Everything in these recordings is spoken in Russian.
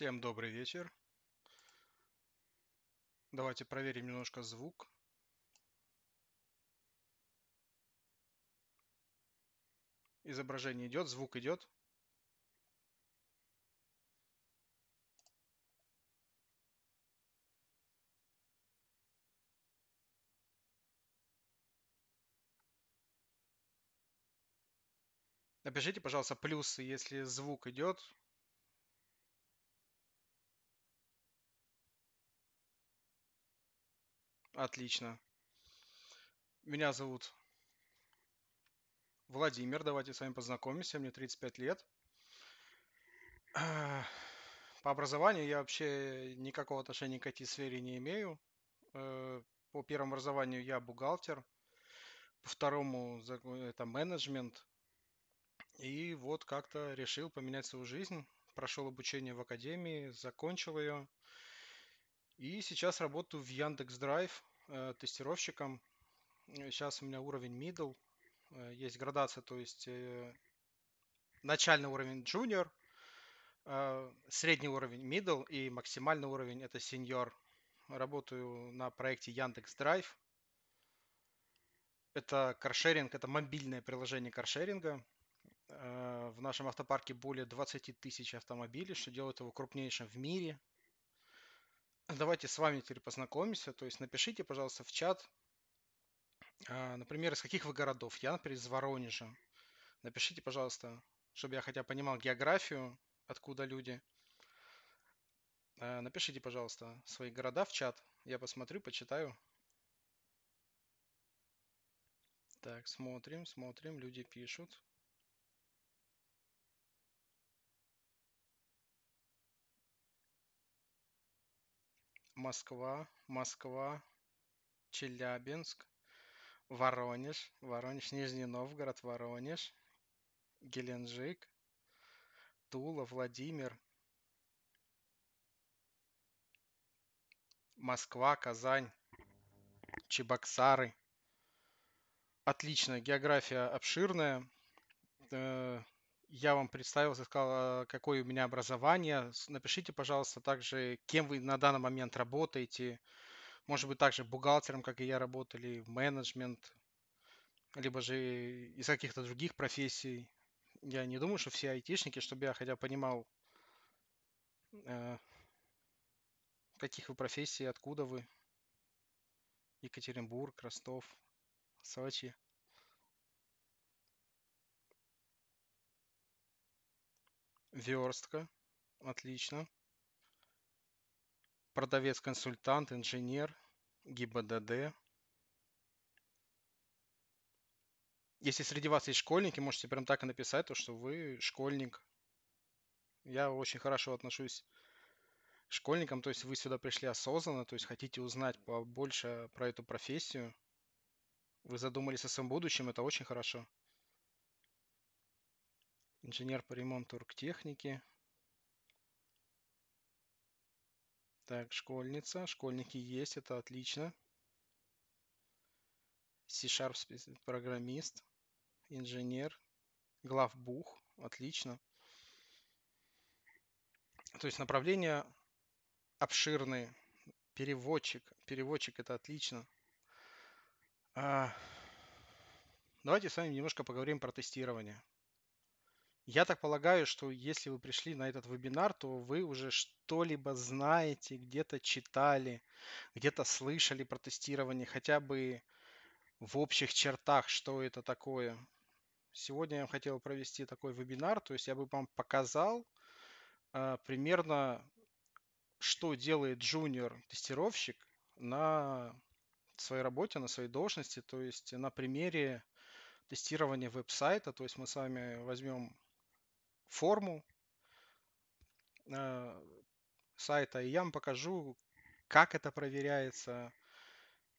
Всем добрый вечер. Давайте проверим немножко звук. Изображение идет, звук идет. Напишите, пожалуйста, плюсы, если звук идет, Отлично. Меня зовут Владимир. Давайте с вами познакомимся. Мне 35 лет. По образованию я вообще никакого отношения к этой сфере не имею. Э, по первому образованию я бухгалтер, по второму это менеджмент. И вот как-то решил поменять свою жизнь. Прошел обучение в академии, закончил ее. И сейчас работаю в Яндекс Драйв Э, тестировщиком. Э, сейчас у меня уровень middle, э, есть градация, то есть начальный уровень junior, средний уровень middle и максимальный уровень это senior. Работаю на проекте Яндекс Драйв. Это каршеринг, это мобильное приложение каршеринга. В нашем автопарке более 20 тысяч автомобилей, что делает его крупнейшим в мире Давайте с вами теперь познакомимся. То есть напишите, пожалуйста, в чат, а, например, из каких вы городов. Я, например, из Воронежа. Напишите, пожалуйста, чтобы я хотя бы понимал географию, откуда люди. А, напишите, пожалуйста, свои города в чат. Я посмотрю, почитаю. Так, смотрим, смотрим, люди пишут. Москва, Москва, Челябинск, Воронеж, Воронеж, Нижний Новгород, Воронеж, Геленджик, Тула, Владимир, Москва, Казань, Чебоксары. Отлично, география обширная. Э, я вам представился, сказал, э, какое у меня образование. Напишите, пожалуйста, также, кем вы на данный момент работаете. Может быть, также бухгалтером, как и я, работали, менеджмент, либо же из каких-то других профессий. Я не думаю, что все айтишники, чтобы я хотя понимал, э, каких вы профессий, откуда вы. Екатеринбург, Ростов, Сочи. верстка. Отлично. Продавец-консультант, инженер, ГИБДД. Если среди вас есть школьники, можете прям так и написать, то, что вы школьник. Я очень хорошо отношусь к школьникам, то есть вы сюда пришли осознанно, то есть хотите узнать побольше про эту профессию. Вы задумались о своем будущем, это очень хорошо инженер по ремонту оргтехники. Так, школьница. Школьники есть, это отлично. C-Sharp программист, инженер, главбух, отлично. То есть направления обширные. Переводчик, переводчик это отлично. А, давайте с вами немножко поговорим про тестирование. Я так полагаю, что если вы пришли на этот вебинар, то вы уже что-либо знаете, где-то читали, где-то слышали про тестирование, хотя бы в общих чертах, что это такое. Сегодня я хотел провести такой вебинар, то есть я бы вам показал э, примерно, что делает джуниор-тестировщик на своей работе, на своей должности, то есть на примере тестирования веб-сайта, то есть мы с вами возьмем форму э, сайта, и я вам покажу, как это проверяется,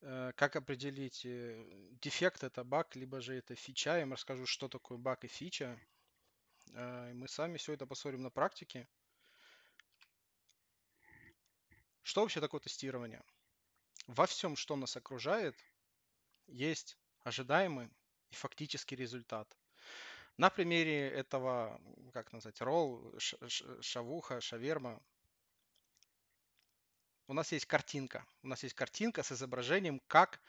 э, как определить э, дефект это баг, либо же это фича. Я вам расскажу, что такое баг и фича. мы сами все это посмотрим на практике. Что вообще такое тестирование? Во всем, что нас окружает, есть ожидаемый и фактический результат. На примере этого, как назвать, ролл, шавуха, шаверма, у нас есть картинка. У нас есть картинка с изображением, как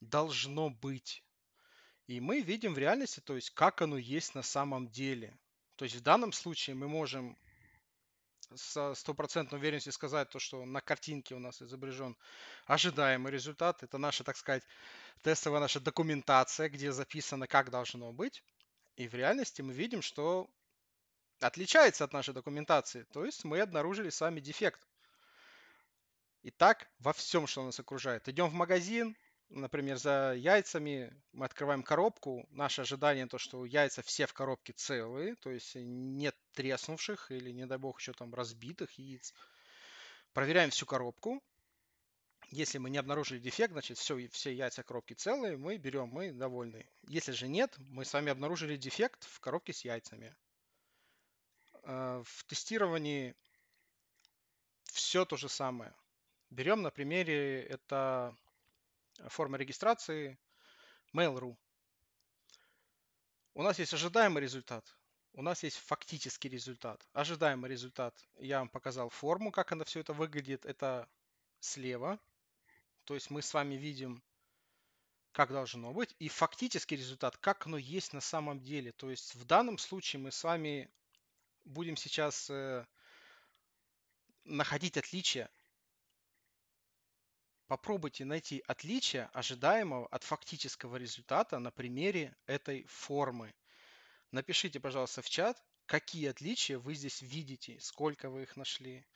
должно быть. И мы видим в реальности, то есть как оно есть на самом деле. То есть в данном случае мы можем с стопроцентной уверенностью сказать то, что на картинке у нас изображен ожидаемый результат. Это наша, так сказать, тестовая наша документация, где записано, как должно быть. И в реальности мы видим, что отличается от нашей документации. То есть мы обнаружили с вами дефект. И так во всем, что нас окружает. Идем в магазин, например, за яйцами, мы открываем коробку. Наше ожидание то, что яйца все в коробке целые, то есть нет треснувших или, не дай бог, еще там разбитых яиц. Проверяем всю коробку, если мы не обнаружили дефект, значит все, все яйца коробки целые, мы берем, мы довольны. Если же нет, мы с вами обнаружили дефект в коробке с яйцами. Э, в тестировании все то же самое. Берем на примере это форма регистрации Mail.ru. У нас есть ожидаемый результат, у нас есть фактический результат. Ожидаемый результат, я вам показал форму, как она все это выглядит, это слева – то есть мы с вами видим, как должно быть, и фактический результат, как оно есть на самом деле. То есть в данном случае мы с вами будем сейчас э, находить отличия. Попробуйте найти отличие ожидаемого от фактического результата на примере этой формы. Напишите, пожалуйста, в чат, какие отличия вы здесь видите, сколько вы их нашли,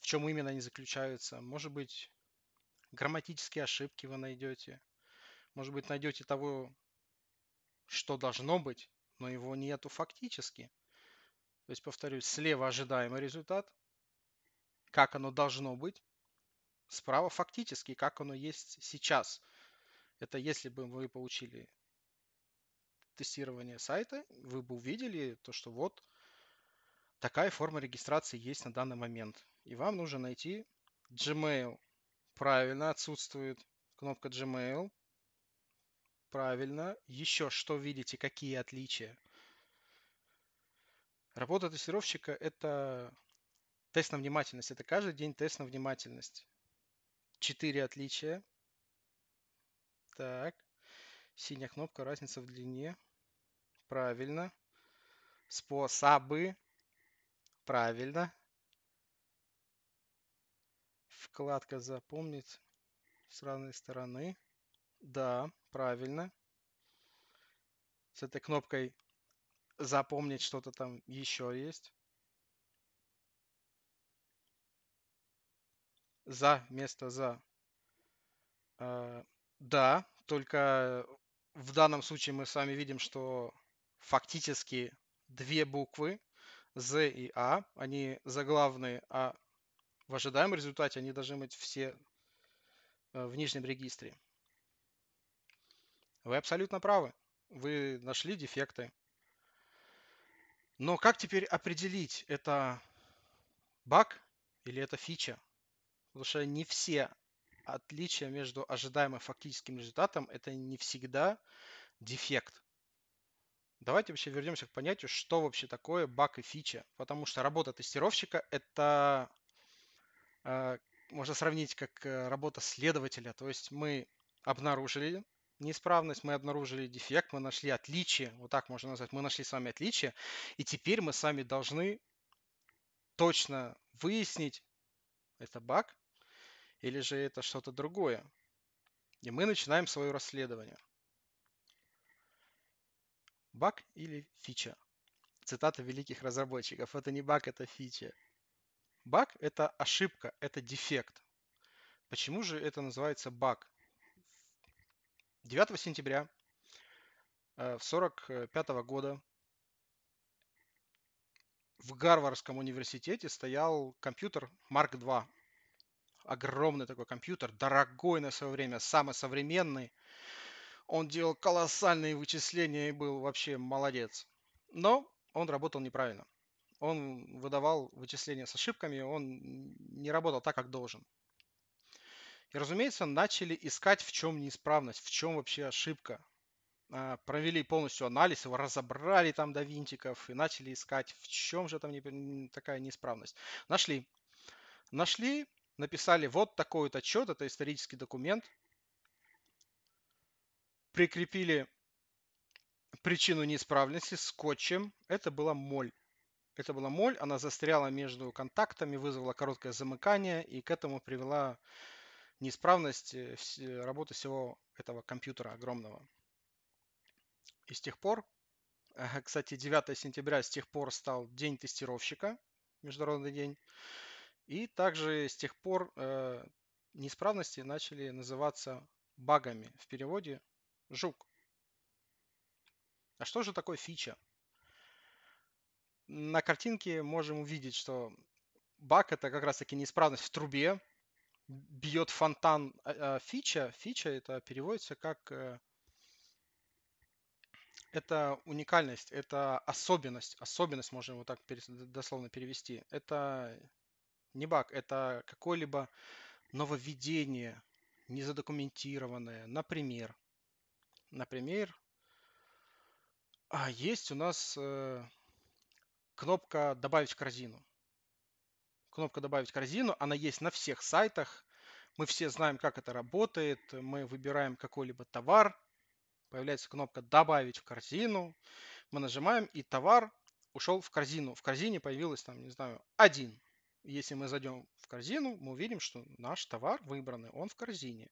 в чем именно они заключаются. Может быть, грамматические ошибки вы найдете. Может быть, найдете того, что должно быть, но его нету фактически. То есть, повторюсь, слева ожидаемый результат, как оно должно быть, справа фактически, как оно есть сейчас. Это если бы вы получили тестирование сайта, вы бы увидели то, что вот такая форма регистрации есть на данный момент. И вам нужно найти Gmail Правильно, отсутствует кнопка Gmail. Правильно. Еще что видите, какие отличия? Работа тестировщика – это тест на внимательность. Это каждый день тест на внимательность. Четыре отличия. Так. Синяя кнопка, разница в длине. Правильно. Способы. Правильно вкладка «Запомнить с разной стороны». Да, правильно. С этой кнопкой «Запомнить что-то там еще есть». За вместо «за». Э, да, только в данном случае мы с вами видим, что фактически две буквы Z и А, они заглавные, а в ожидаемом результате они а должны быть все э, в нижнем регистре. Вы абсолютно правы. Вы нашли дефекты. Но как теперь определить, это баг или это фича? Потому что не все отличия между ожидаемым и фактическим результатом – это не всегда дефект. Давайте вообще вернемся к понятию, что вообще такое баг и фича. Потому что работа тестировщика – это Э, можно сравнить как э, работа следователя. То есть мы обнаружили неисправность, мы обнаружили дефект, мы нашли отличие, вот так можно назвать, мы нашли с вами отличие, и теперь мы сами должны точно выяснить, это баг или же это что-то другое. И мы начинаем свое расследование. Баг или фича? Цитата великих разработчиков. Это не баг, это фича. Баг – это ошибка, это дефект. Почему же это называется баг? 9 сентября 1945 э, э, года в Гарвардском университете стоял компьютер Mark II. Огромный такой компьютер, дорогой на свое время, самый современный. Он делал колоссальные вычисления и был вообще молодец. Но он работал неправильно – он выдавал вычисления с ошибками, он не работал так, как должен. И, разумеется, начали искать, в чем неисправность, в чем вообще ошибка. А, провели полностью анализ, его разобрали там до винтиков и начали искать, в чем же там такая неисправность. Нашли. Нашли, написали вот такой вот отчет, это исторический документ. Прикрепили причину неисправности скотчем. Это была моль. Это была моль, она застряла между контактами, вызвала короткое замыкание и к этому привела неисправность э, э, работы всего этого компьютера огромного. И с тех пор, кстати, 9 сентября с тех пор стал день тестировщика, международный день. И также с тех пор э, неисправности начали называться багами в переводе жук. А что же такое фича? на картинке можем увидеть, что баг это как раз-таки неисправность в трубе, бьет фонтан а, а, фича. Фича это переводится как э, это уникальность, это особенность. Особенность можем вот так дословно перевести. Это не баг, это какое-либо нововведение, незадокументированное. Например, например, а, есть у нас э, кнопка «Добавить в корзину». Кнопка «Добавить в корзину», она есть на всех сайтах. Мы все знаем, как это работает. Мы выбираем какой-либо товар. Появляется кнопка «Добавить в корзину». Мы нажимаем, и товар ушел в корзину. В корзине появилось, там, не знаю, один. Если мы зайдем в корзину, мы увидим, что наш товар выбранный, он в корзине.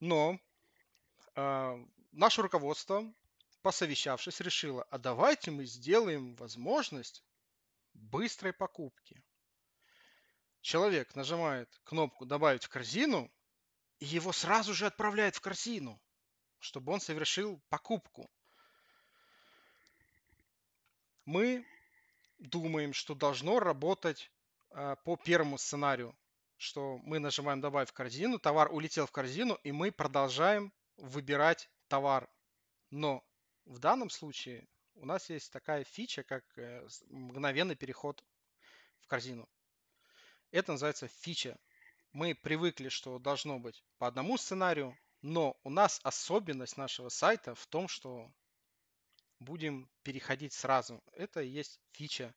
Но э, наше руководство посовещавшись, решила, а давайте мы сделаем возможность быстрой покупки. Человек нажимает кнопку «Добавить в корзину», и его сразу же отправляют в корзину, чтобы он совершил покупку. Мы думаем, что должно работать э, по первому сценарию, что мы нажимаем добавить в корзину», товар улетел в корзину, и мы продолжаем выбирать товар. Но в данном случае у нас есть такая фича, как э, мгновенный переход в корзину. Это называется фича. Мы привыкли, что должно быть по одному сценарию, но у нас особенность нашего сайта в том, что будем переходить сразу. Это и есть фича.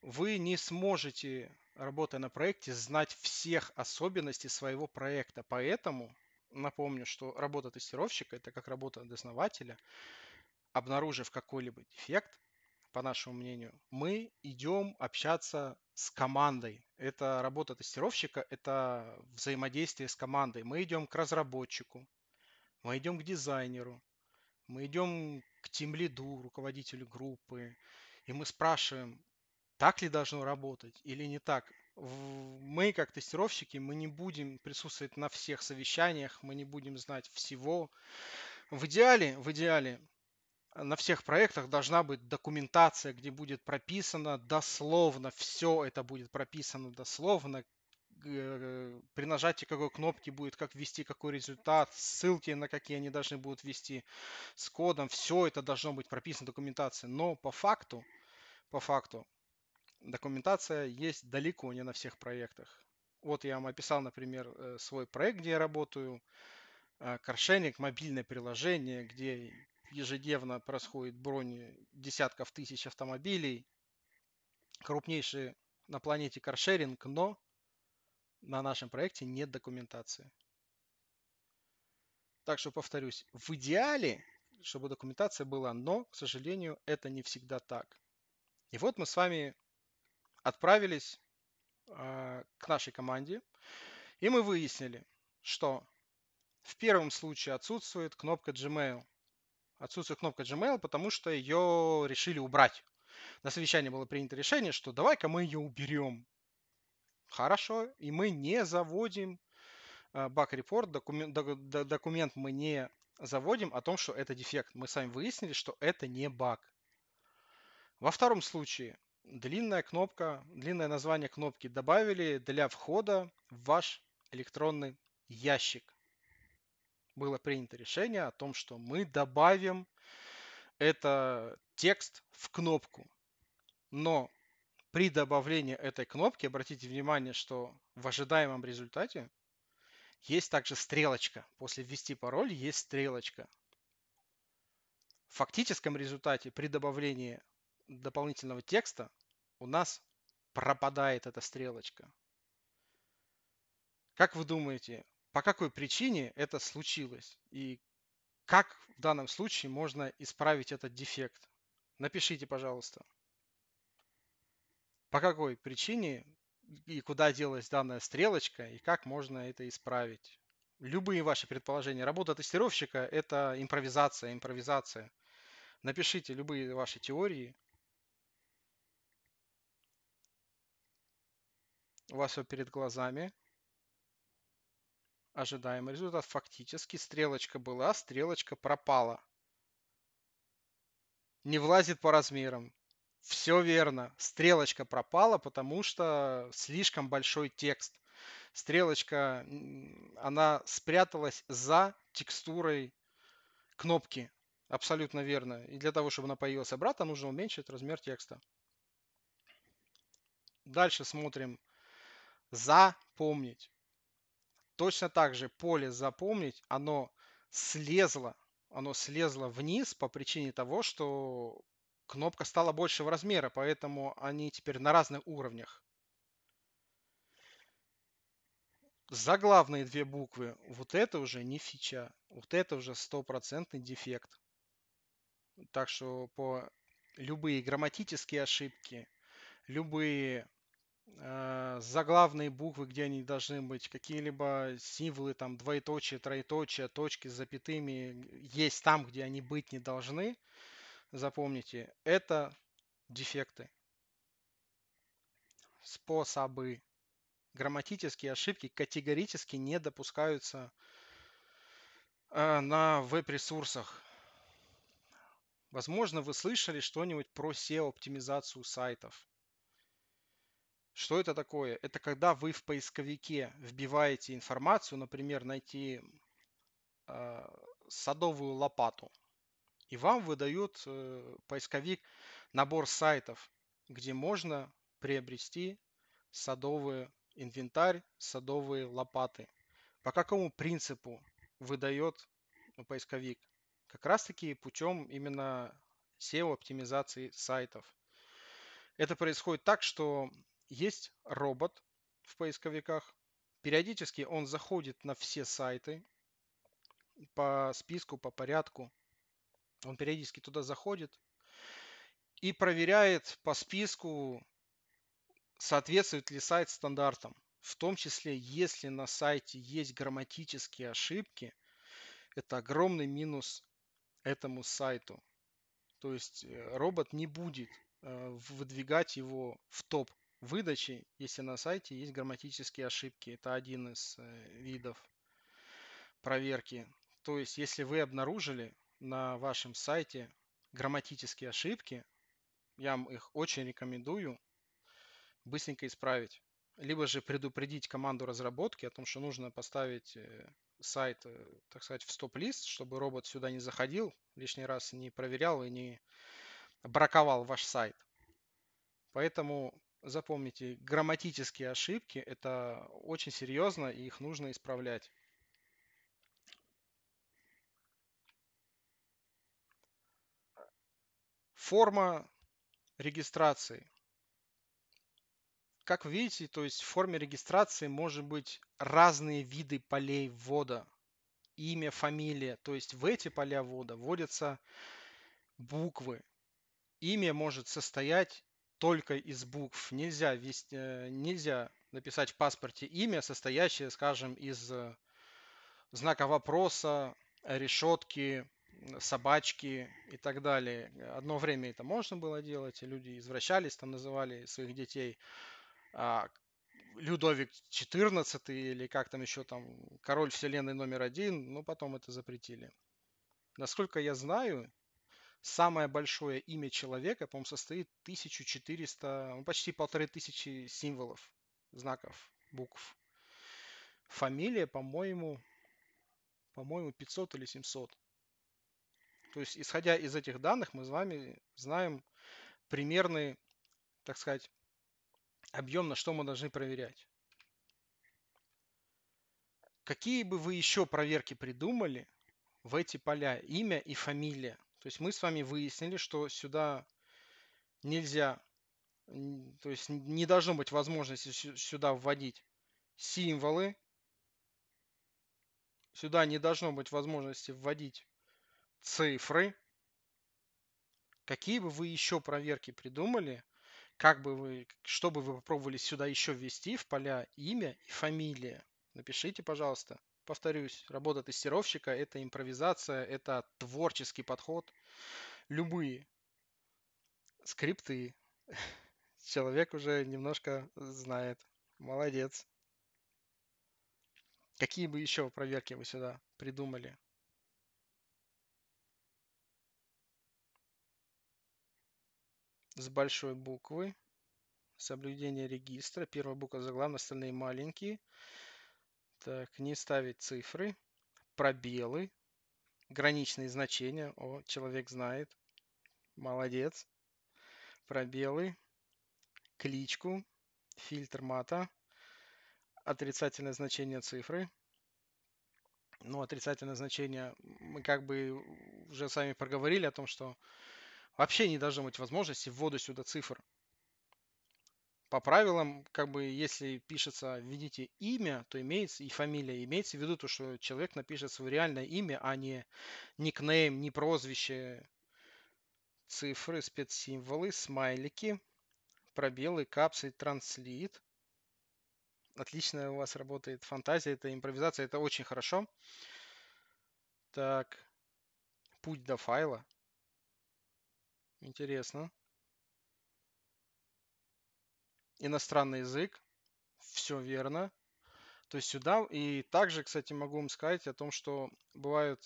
Вы не сможете, работая на проекте, знать всех особенностей своего проекта. Поэтому напомню, что работа тестировщика – это как работа дознавателя. Обнаружив какой-либо дефект, по нашему мнению, мы идем общаться с командой. Это работа тестировщика, это взаимодействие с командой. Мы идем к разработчику, мы идем к дизайнеру, мы идем к тимлиду, руководителю группы, и мы спрашиваем, так ли должно работать или не так мы, как тестировщики, мы не будем присутствовать на всех совещаниях, мы не будем знать всего. В идеале, в идеале э, на всех проектах должна быть документация, где будет прописано дословно, все это будет прописано дословно, при нажатии какой кнопки будет, как ввести какой результат, ссылки на какие они должны будут ввести с кодом, все это должно быть прописано в документации. Но по факту, по факту, документация есть далеко не на всех проектах. Вот я вам описал, например, э, свой проект, где я работаю. Э, каршеринг, мобильное приложение, где ежедневно происходит бронь десятков тысяч автомобилей. Крупнейший на планете каршеринг, но на нашем проекте нет документации. Так что, повторюсь, в идеале, чтобы документация была, но, к сожалению, это не всегда так. И вот мы с вами отправились э, к нашей команде, и мы выяснили, что в первом случае отсутствует кнопка Gmail. Отсутствует кнопка Gmail, потому что ее решили убрать. На совещании было принято решение, что давай-ка мы ее уберем. Хорошо, и мы не заводим а, баг-репорт, документ, документ мы не заводим о том, что это дефект. Мы сами выяснили, что это не баг. Во втором случае длинная кнопка, длинное название кнопки добавили для входа в ваш электронный ящик. Было принято решение о том, что мы добавим это текст в кнопку. Но при добавлении этой кнопки, обратите внимание, что в ожидаемом результате есть также стрелочка. После ввести пароль есть стрелочка. В фактическом результате при добавлении дополнительного текста у нас пропадает эта стрелочка. Как вы думаете, по какой причине это случилось? И как в данном случае можно исправить этот дефект? Напишите, пожалуйста. По какой причине и куда делась данная стрелочка, и как можно это исправить? Любые ваши предположения. Работа тестировщика – это импровизация, импровизация. Напишите любые ваши теории – У вас все перед глазами. Ожидаемый результат. Фактически стрелочка была, стрелочка пропала. Не влазит по размерам. Все верно. Стрелочка пропала, потому что слишком большой текст. Стрелочка, она спряталась за текстурой кнопки. Абсолютно верно. И для того, чтобы она появилась обратно, нужно уменьшить размер текста. Дальше смотрим запомнить. Точно так же поле запомнить, оно слезло, оно слезло вниз по причине того, что кнопка стала большего размера, поэтому они теперь на разных уровнях. За главные две буквы. Вот это уже не фича. Вот это уже стопроцентный дефект. Так что по любые грамматические ошибки, любые Э, заглавные буквы, где они должны быть, какие-либо символы, там, двоеточие, троеточие, точки с запятыми есть там, где они быть не должны, запомните, это дефекты, способы, грамматические ошибки категорически не допускаются э, на веб-ресурсах. Возможно, вы слышали что-нибудь про SEO-оптимизацию сайтов. Что это такое? Это когда вы в поисковике вбиваете информацию, например, найти э, садовую лопату, и вам выдают э, поисковик набор сайтов, где можно приобрести садовый инвентарь, садовые лопаты. По какому принципу выдает ну, поисковик? Как раз таки путем именно SEO-оптимизации сайтов. Это происходит так, что есть робот в поисковиках. Периодически он заходит на все сайты по списку, по порядку. Он периодически туда заходит и проверяет по списку, соответствует ли сайт стандартам. В том числе, если на сайте есть грамматические ошибки, это огромный минус этому сайту. То есть э, робот не будет э, выдвигать его в топ выдачи, если на сайте есть грамматические ошибки. Это один из э, видов проверки. То есть, если вы обнаружили на вашем сайте грамматические ошибки, я вам их очень рекомендую быстренько исправить. Либо же предупредить команду разработки о том, что нужно поставить э, сайт, э, так сказать, в стоп-лист, чтобы робот сюда не заходил, лишний раз не проверял и не браковал ваш сайт. Поэтому запомните, грамматические ошибки – это очень серьезно, и их нужно исправлять. Форма регистрации. Как видите, то есть в форме регистрации может быть разные виды полей ввода. Имя, фамилия. То есть в эти поля ввода вводятся буквы. Имя может состоять только из букв. Нельзя, вести, э, нельзя написать в паспорте имя, состоящее, скажем, из э, знака вопроса, решетки, собачки и так далее. Одно время это можно было делать, люди извращались, там называли своих детей а, Людовик XIV или как там еще там, король вселенной номер один, но потом это запретили. Насколько я знаю, самое большое имя человека, по-моему, состоит 1400, ну, почти полторы тысячи символов, знаков, букв. Фамилия, по-моему, по-моему, 500 или 700. То есть, исходя из этих данных, мы с вами знаем примерный, так сказать, объем, на что мы должны проверять. Какие бы вы еще проверки придумали в эти поля имя и фамилия – то есть мы с вами выяснили, что сюда нельзя, то есть не должно быть возможности сюда вводить символы. Сюда не должно быть возможности вводить цифры. Какие бы вы еще проверки придумали, как бы вы, чтобы вы попробовали сюда еще ввести в поля имя и фамилия? Напишите, пожалуйста повторюсь, работа тестировщика – это импровизация, это творческий подход. Любые скрипты человек уже немножко знает. Молодец. Какие бы еще проверки вы сюда придумали? С большой буквы. Соблюдение регистра. Первая буква заглавная, остальные маленькие. Так, э, не ставить цифры, пробелы, граничные значения. О, человек знает. Молодец. Пробелы, кличку, фильтр мата, отрицательное значение цифры. Ну, отрицательное значение, мы как бы уже с вами проговорили о том, что вообще не должно быть возможности ввода сюда цифр по правилам, как бы, если пишется, введите имя, то имеется и фамилия, имеется в виду то, что человек напишет свое реальное имя, а не никнейм, не прозвище, цифры, спецсимволы, смайлики, пробелы, капсы, транслит. Отлично у вас работает фантазия, это импровизация, это очень хорошо. Так, путь до файла. Интересно иностранный язык, все верно. То есть сюда. И также, кстати, могу вам сказать о том, что бывают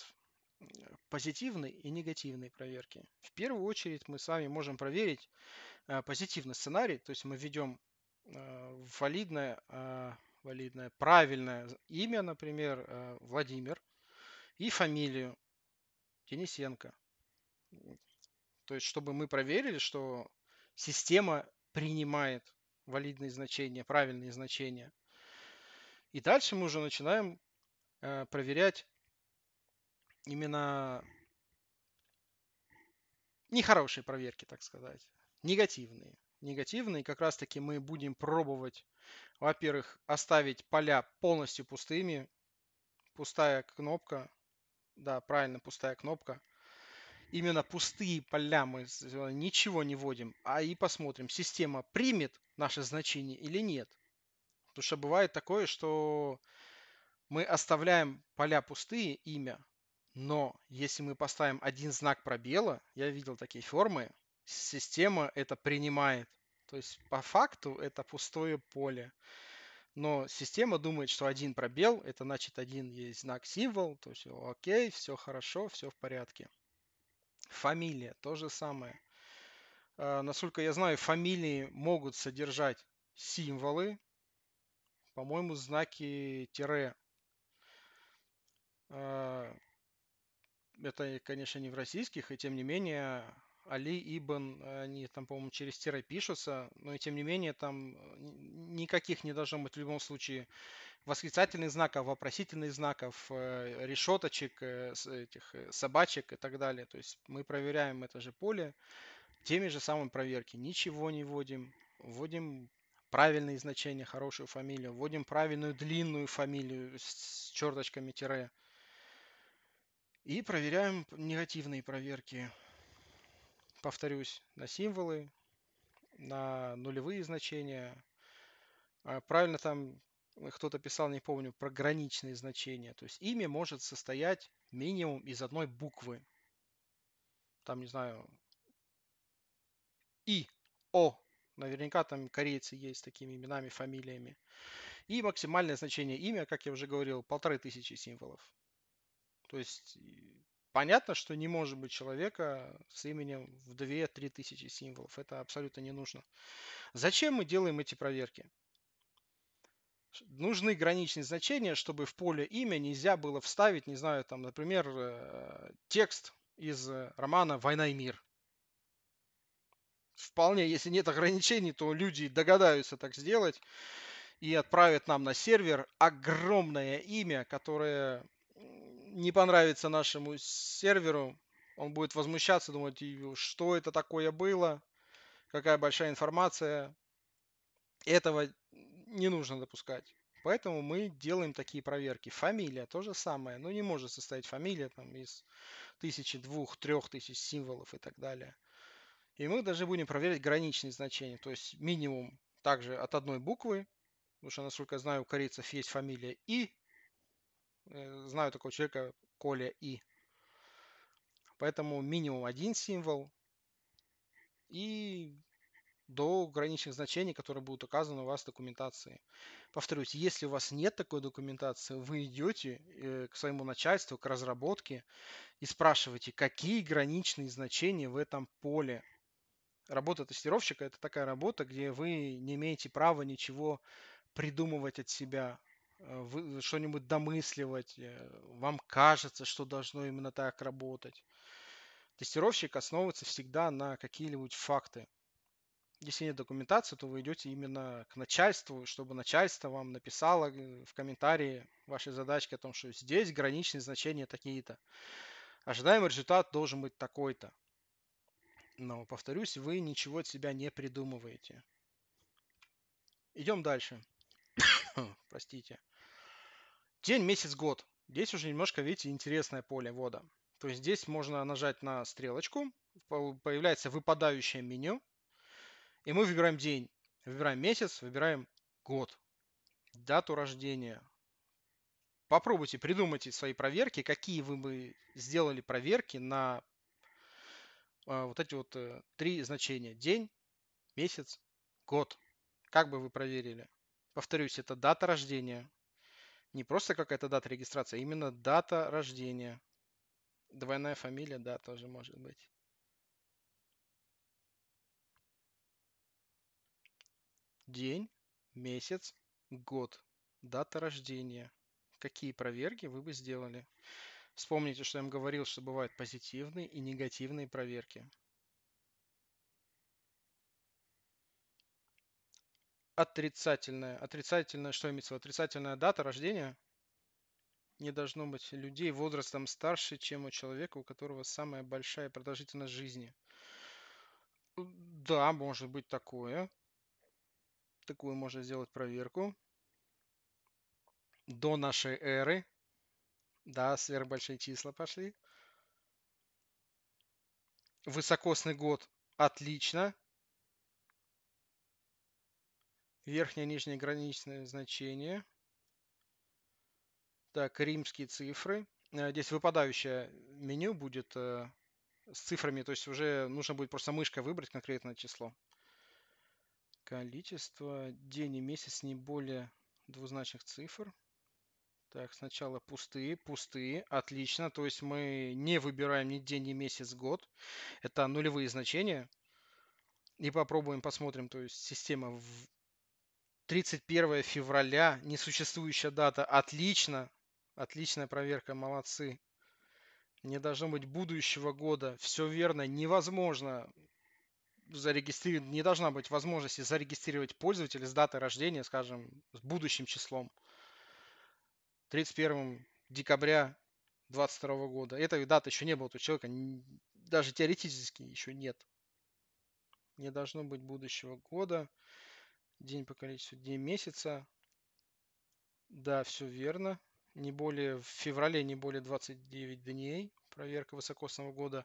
позитивные и негативные проверки. В первую очередь мы с вами можем проверить э, позитивный сценарий, то есть мы введем э, валидное, э, валидное, правильное имя, например, Владимир, и фамилию Денисенко. То есть, чтобы мы проверили, что система принимает валидные значения, правильные значения. И дальше мы уже начинаем э, проверять именно нехорошие проверки, так сказать, негативные. Негативные, как раз таки мы будем пробовать, во-первых, оставить поля полностью пустыми. Пустая кнопка, да, правильно, пустая кнопка. Именно пустые поля мы ничего не вводим, а и посмотрим, система примет наше значение или нет. Потому что бывает такое, что мы оставляем поля пустые, имя, но если мы поставим один знак пробела, я видел такие формы, система это принимает. То есть по факту это пустое поле. Но система думает, что один пробел, это значит один есть знак символ, то есть окей, все хорошо, все в порядке. Фамилия, то же самое. А, насколько я знаю, фамилии могут содержать символы, по-моему, знаки тире. А, это, конечно, не в российских, и тем не менее, Али, Ибн, они там, по-моему, через тире пишутся, но и тем не менее там никаких не должно быть в любом случае восклицательных знаков, вопросительных знаков, э, решеточек, э, этих э, собачек и так далее. То есть мы проверяем это же поле теми же самыми проверки. Ничего не вводим. Вводим правильные значения, хорошую фамилию. Вводим правильную длинную фамилию с черточками тире. И проверяем негативные проверки. Повторюсь, на символы, на нулевые значения. А правильно там э, кто-то писал, не помню, про граничные значения. То есть имя может состоять минимум из одной буквы. Там, не знаю, и О. Наверняка там корейцы есть с такими именами, фамилиями. И максимальное значение имя, как я уже говорил, полторы тысячи символов. То есть понятно, что не может быть человека с именем в 2-3 тысячи символов. Это абсолютно не нужно. Зачем мы делаем эти проверки? нужны граничные значения, чтобы в поле имя нельзя было вставить, не знаю, там, например, э, текст из э, романа «Война и мир» вполне, если нет ограничений, то люди догадаются так сделать и отправят нам на сервер огромное имя, которое не понравится нашему серверу. Он будет возмущаться, думать, что это такое было, какая большая информация. Этого не нужно допускать. Поэтому мы делаем такие проверки. Фамилия то же самое. Но ну, не может состоять фамилия там, из тысячи, двух, трех тысяч символов и так далее. И мы даже будем проверять граничные значения, то есть минимум также от одной буквы, потому что, насколько я знаю, у корейцев есть фамилия И. Э, знаю такого человека, Коля И. Поэтому минимум один символ и до граничных значений, которые будут указаны у вас в документации. Повторюсь, если у вас нет такой документации, вы идете э, к своему начальству, к разработке и спрашиваете, какие граничные значения в этом поле работа тестировщика это такая работа, где вы не имеете права ничего придумывать от себя, э, что-нибудь домысливать, э, вам кажется, что должно именно так работать. Тестировщик основывается всегда на какие-нибудь факты. Если нет документации, то вы идете именно к начальству, чтобы начальство вам написало э, в комментарии вашей задачки о том, что здесь граничные значения такие-то. Ожидаемый результат должен быть такой-то. Но, повторюсь, вы ничего от себя не придумываете. Идем дальше. Простите. День, месяц, год. Здесь уже немножко, видите, интересное поле ввода. То есть здесь можно нажать на стрелочку, появляется выпадающее меню, и мы выбираем день, выбираем месяц, выбираем год, дату рождения. Попробуйте, придумайте свои проверки, какие вы бы сделали проверки на а, вот эти вот э, три значения. День, месяц, год. Как бы вы проверили? Повторюсь, это дата рождения. Не просто какая-то дата регистрации, а именно дата рождения. Двойная фамилия, да, тоже может быть. День, месяц, год, дата рождения. Какие проверки вы бы сделали? Вспомните, что я вам говорил, что бывают позитивные и негативные проверки. Отрицательная. Отрицательная, что имеется? Отрицательная дата рождения не должно быть людей возрастом старше, чем у человека, у которого самая большая продолжительность жизни. Да, может быть такое. Такую можно сделать проверку. До нашей эры да, сверхбольшие числа пошли. Высокосный год. Отлично. Верхнее и нижнее граничное значение. Так, римские цифры. Э, здесь выпадающее меню будет э, с цифрами, то есть уже нужно будет просто мышкой выбрать конкретное число. Количество, день и месяц не более двузначных цифр. Так, сначала пустые, пустые. Отлично. То есть мы не выбираем ни день, ни месяц, год. Это нулевые значения. И попробуем, посмотрим. То есть система в 31 февраля, несуществующая дата. Отлично. Отличная проверка, молодцы. Не должно быть будущего года. Все верно. Невозможно зарегистрировать, не должна быть возможности зарегистрировать пользователя с датой рождения, скажем, с будущим числом. 31 декабря 2022 года. Этой даты еще не было. У человека даже теоретически еще нет. Не должно быть будущего года. День по количеству дней месяца. Да, все верно. Не более в феврале не более 29 дней. Проверка высокосного года.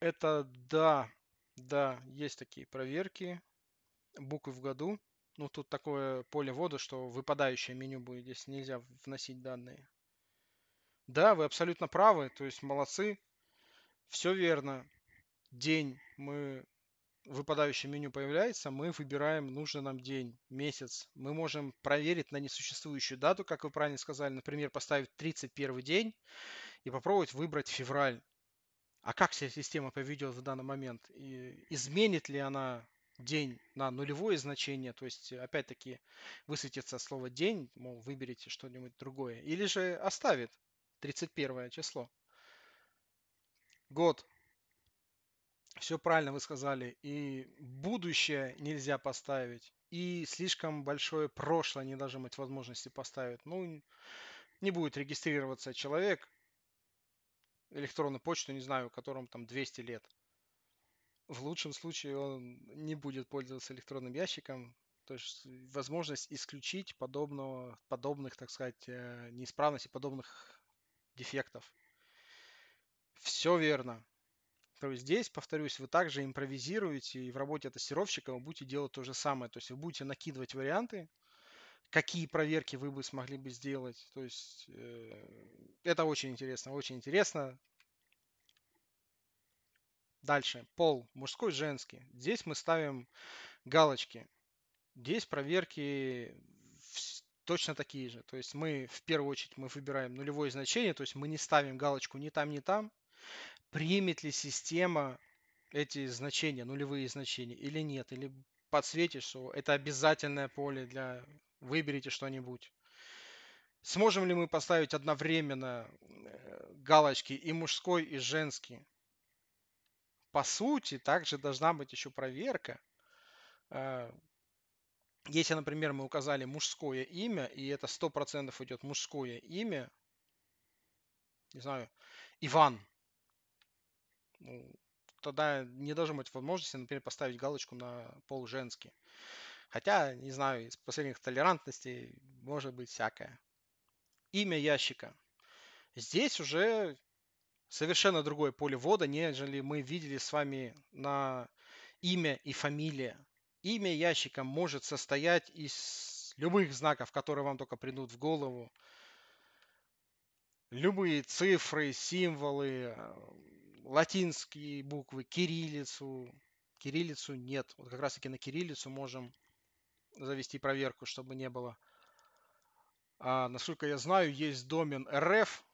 Это да, да, есть такие проверки. Буквы в году. Ну, тут такое поле ввода, что выпадающее меню будет, здесь нельзя вносить данные. Да, вы абсолютно правы, то есть молодцы. Все верно. День мы выпадающее меню появляется, мы выбираем нужный нам день, месяц. Мы можем проверить на несуществующую дату, как вы правильно сказали, например, поставить 31 день и попробовать выбрать февраль. А как вся система поведет в данный момент? И изменит ли она день на нулевое значение, то есть э, опять-таки высветится слово день, мол, выберите что-нибудь другое, или же оставит 31 число. Год. Все правильно вы сказали. И будущее нельзя поставить. И слишком большое прошлое не должно быть возможности поставить. Ну, не будет регистрироваться человек, электронную почту, не знаю, которому там 200 лет в лучшем случае он не будет пользоваться электронным ящиком, то есть возможность исключить подобного, подобных, так сказать, э, неисправностей, подобных дефектов. Все верно. То есть здесь, повторюсь, вы также импровизируете и в работе тестировщика вы будете делать то же самое. То есть вы будете накидывать варианты, какие проверки вы бы смогли бы сделать. То есть э, это очень интересно, очень интересно. Дальше. Пол. Мужской, женский. Здесь мы ставим галочки. Здесь проверки точно такие же. То есть мы в первую очередь мы выбираем нулевое значение, то есть мы не ставим галочку ни там, ни там. Примет ли система эти значения, нулевые значения или нет, или подсветишь, что это обязательное поле для выберите что-нибудь. Сможем ли мы поставить одновременно э, галочки и мужской, и женский? по сути, также должна быть еще проверка. Э, если, например, мы указали мужское имя, и это 100% идет мужское имя, не знаю, Иван, ну, тогда не должно быть возможности, например, поставить галочку на пол женский. Хотя, не знаю, из последних толерантностей может быть всякое. Имя ящика. Здесь уже совершенно другое поле ввода, нежели мы видели с вами на имя и фамилия. Имя ящика может состоять из любых знаков, которые вам только придут в голову. Любые цифры, символы, э, латинские буквы, кириллицу. Кириллицу нет. Вот как раз таки на кириллицу можем завести проверку, чтобы не было. А, насколько я знаю, есть домен рф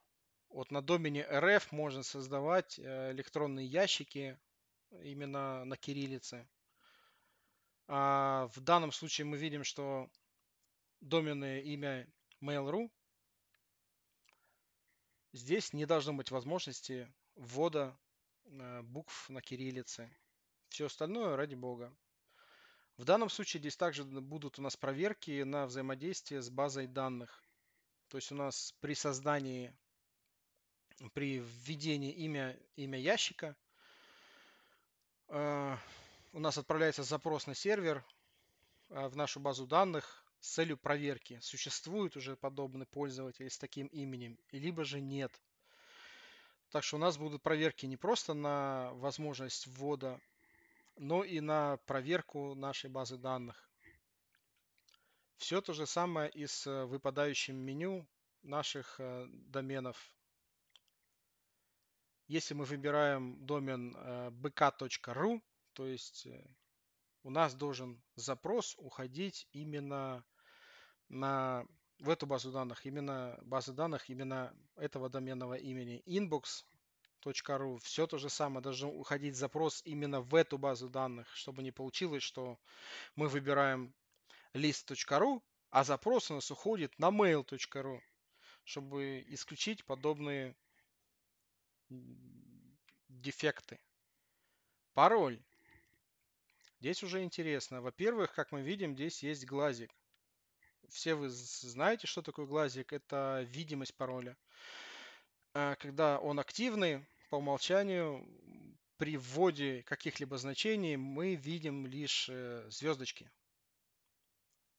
вот на домене РФ можно создавать э, электронные ящики именно на кириллице. А в данном случае мы видим, что доменное имя Mail.ru. Здесь не должно быть возможности ввода э, букв на кириллице. Все остальное ради бога. В данном случае здесь также будут у нас проверки на взаимодействие с базой данных. То есть у нас при создании при введении имя, имя ящика а, у нас отправляется запрос на сервер а, в нашу базу данных с целью проверки, существует уже подобный пользователь с таким именем, либо же нет. Так что у нас будут проверки не просто на возможность ввода, но и на проверку нашей базы данных. Все то же самое и с э, выпадающим меню наших э, доменов если мы выбираем домен bk.ru, э, то есть э, у нас должен запрос уходить именно на, в эту базу данных, именно базы данных именно этого доменного имени inbox.ru. Все то же самое, должен уходить запрос именно в эту базу данных, чтобы не получилось, что мы выбираем list.ru, а запрос у нас уходит на mail.ru, чтобы исключить подобные дефекты. Пароль. Здесь уже интересно. Во-первых, как мы видим, здесь есть глазик. Все вы знаете, что такое глазик. Это видимость пароля. Э, когда он активный, по умолчанию при вводе каких-либо значений мы видим лишь э, звездочки.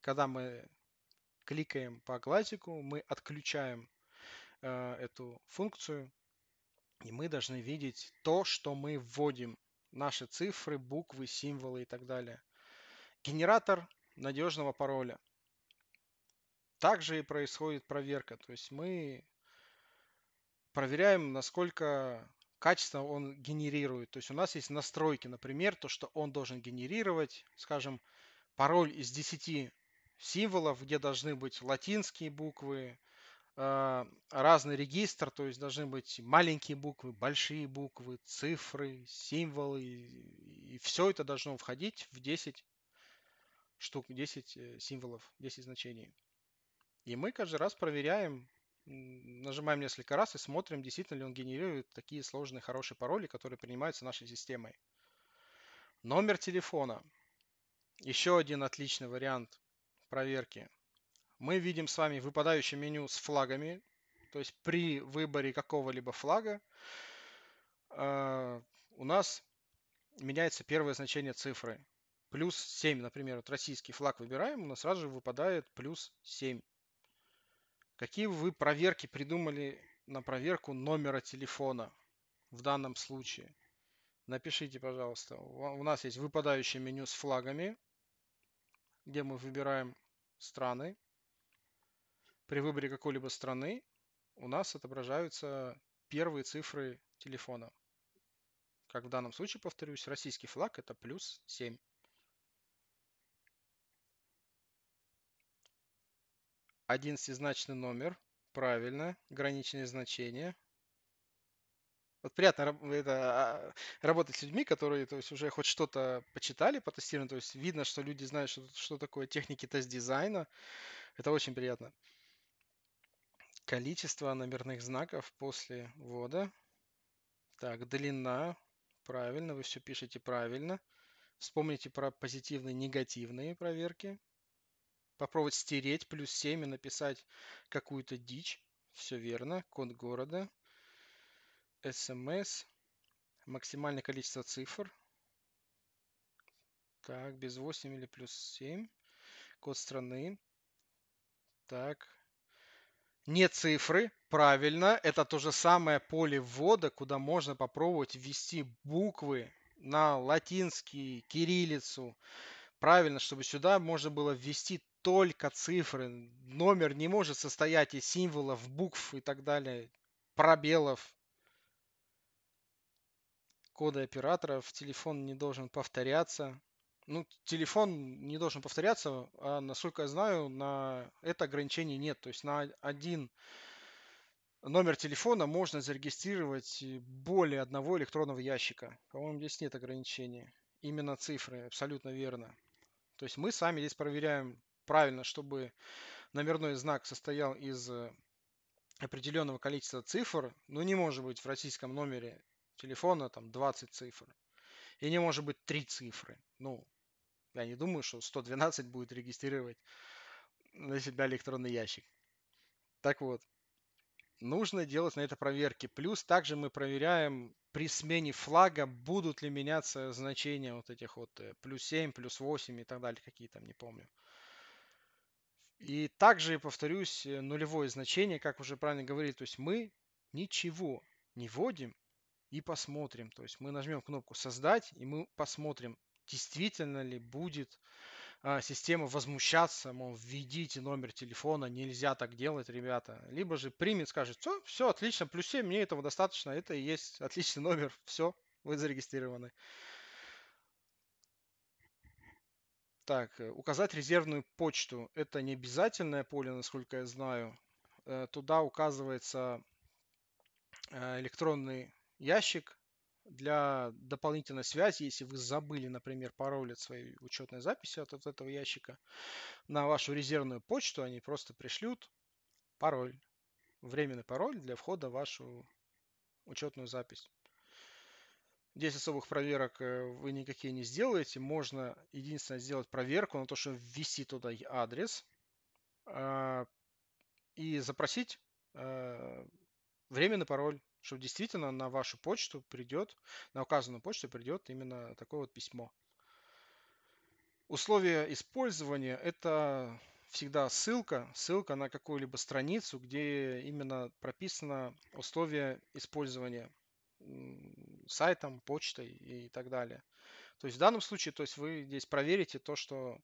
Когда мы кликаем по глазику, мы отключаем э, эту функцию, и мы должны видеть то, что мы вводим. Наши цифры, буквы, символы и так далее. Генератор надежного пароля. Также и происходит проверка. То есть мы проверяем, насколько качественно он генерирует. То есть у нас есть настройки, например, то, что он должен генерировать, скажем, пароль из 10 символов, где должны быть латинские буквы, а, разный регистр, то есть должны быть маленькие буквы, большие буквы, цифры, символы, и все это должно входить в 10 штук, 10 э, символов, 10 значений. И мы каждый раз проверяем, нажимаем несколько раз и смотрим, действительно ли он генерирует такие сложные, хорошие пароли, которые принимаются нашей системой. Номер телефона. Еще один отличный вариант проверки – мы видим с вами выпадающее меню с флагами. То есть при выборе какого-либо флага э, у нас меняется первое значение цифры. Плюс 7, например, вот российский флаг выбираем, у нас сразу же выпадает плюс 7. Какие вы проверки придумали на проверку номера телефона в данном случае? Напишите, пожалуйста. У нас есть выпадающее меню с флагами, где мы выбираем страны при выборе какой-либо страны у нас отображаются первые цифры телефона. Как в данном случае, повторюсь, российский флаг это плюс 7. Одиннадцатизначный номер. Правильно. Граничные значения. Вот приятно это, а, работать с людьми, которые то есть, уже хоть что-то почитали, потестировали. То есть видно, что люди знают, что, что такое техники тест-дизайна. Это очень приятно. Количество номерных знаков после ввода. Так, длина. Правильно, вы все пишете правильно. Вспомните про позитивные, негативные проверки. Попробовать стереть плюс 7 и написать какую-то дичь. Все верно. Код города. СМС. Эм Максимальное количество цифр. Так, без 8 или плюс 7. Код страны. Так, не цифры, правильно, это то же самое поле ввода, куда можно попробовать ввести буквы на латинский, кириллицу. Правильно, чтобы сюда можно было ввести только цифры. Номер не может состоять из символов, букв и так далее, пробелов. Коды в телефон не должен повторяться ну, телефон не должен повторяться, а насколько я знаю, на это ограничение нет. То есть на один номер телефона можно зарегистрировать э, более одного электронного ящика. По-моему, здесь нет ограничений. Именно цифры, абсолютно верно. То есть мы сами здесь проверяем правильно, чтобы номерной знак состоял из э, определенного количества цифр. Ну, не может быть в российском номере телефона там 20 цифр. И не может быть 3 цифры. Ну, я не думаю, что 112 будет регистрировать на себя электронный ящик. Так вот, нужно делать на это проверки. Плюс также мы проверяем при смене флага, будут ли меняться значения вот этих вот э, плюс 7, плюс 8 и так далее, какие там, не помню. И также, повторюсь, э, нулевое значение, как уже правильно говорили, то есть мы ничего не вводим и посмотрим. То есть мы нажмем кнопку «Создать» и мы посмотрим, действительно ли будет а, система возмущаться, мол, введите номер телефона, нельзя так делать, ребята. Либо же примет, скажет, все, все отлично, плюс 7, мне этого достаточно, это и есть отличный номер, все, вы зарегистрированы. Так, э, указать резервную почту. Это не обязательное поле, насколько я знаю. Э, туда указывается э, электронный ящик, для дополнительной связи, если вы забыли, например, пароль от своей учетной записи от, от этого ящика, на вашу резервную почту они просто пришлют пароль, временный пароль для входа в вашу учетную запись. Здесь особых проверок э, вы никакие не сделаете. Можно единственное сделать проверку на то, что ввести туда адрес э, и запросить э, временный пароль чтобы действительно на вашу почту придет, на указанную почту придет именно такое вот письмо. Условия использования – это всегда ссылка, ссылка на какую-либо страницу, где именно прописано условия использования сайтом, почтой и так далее. То есть в данном случае, то есть вы здесь проверите то, что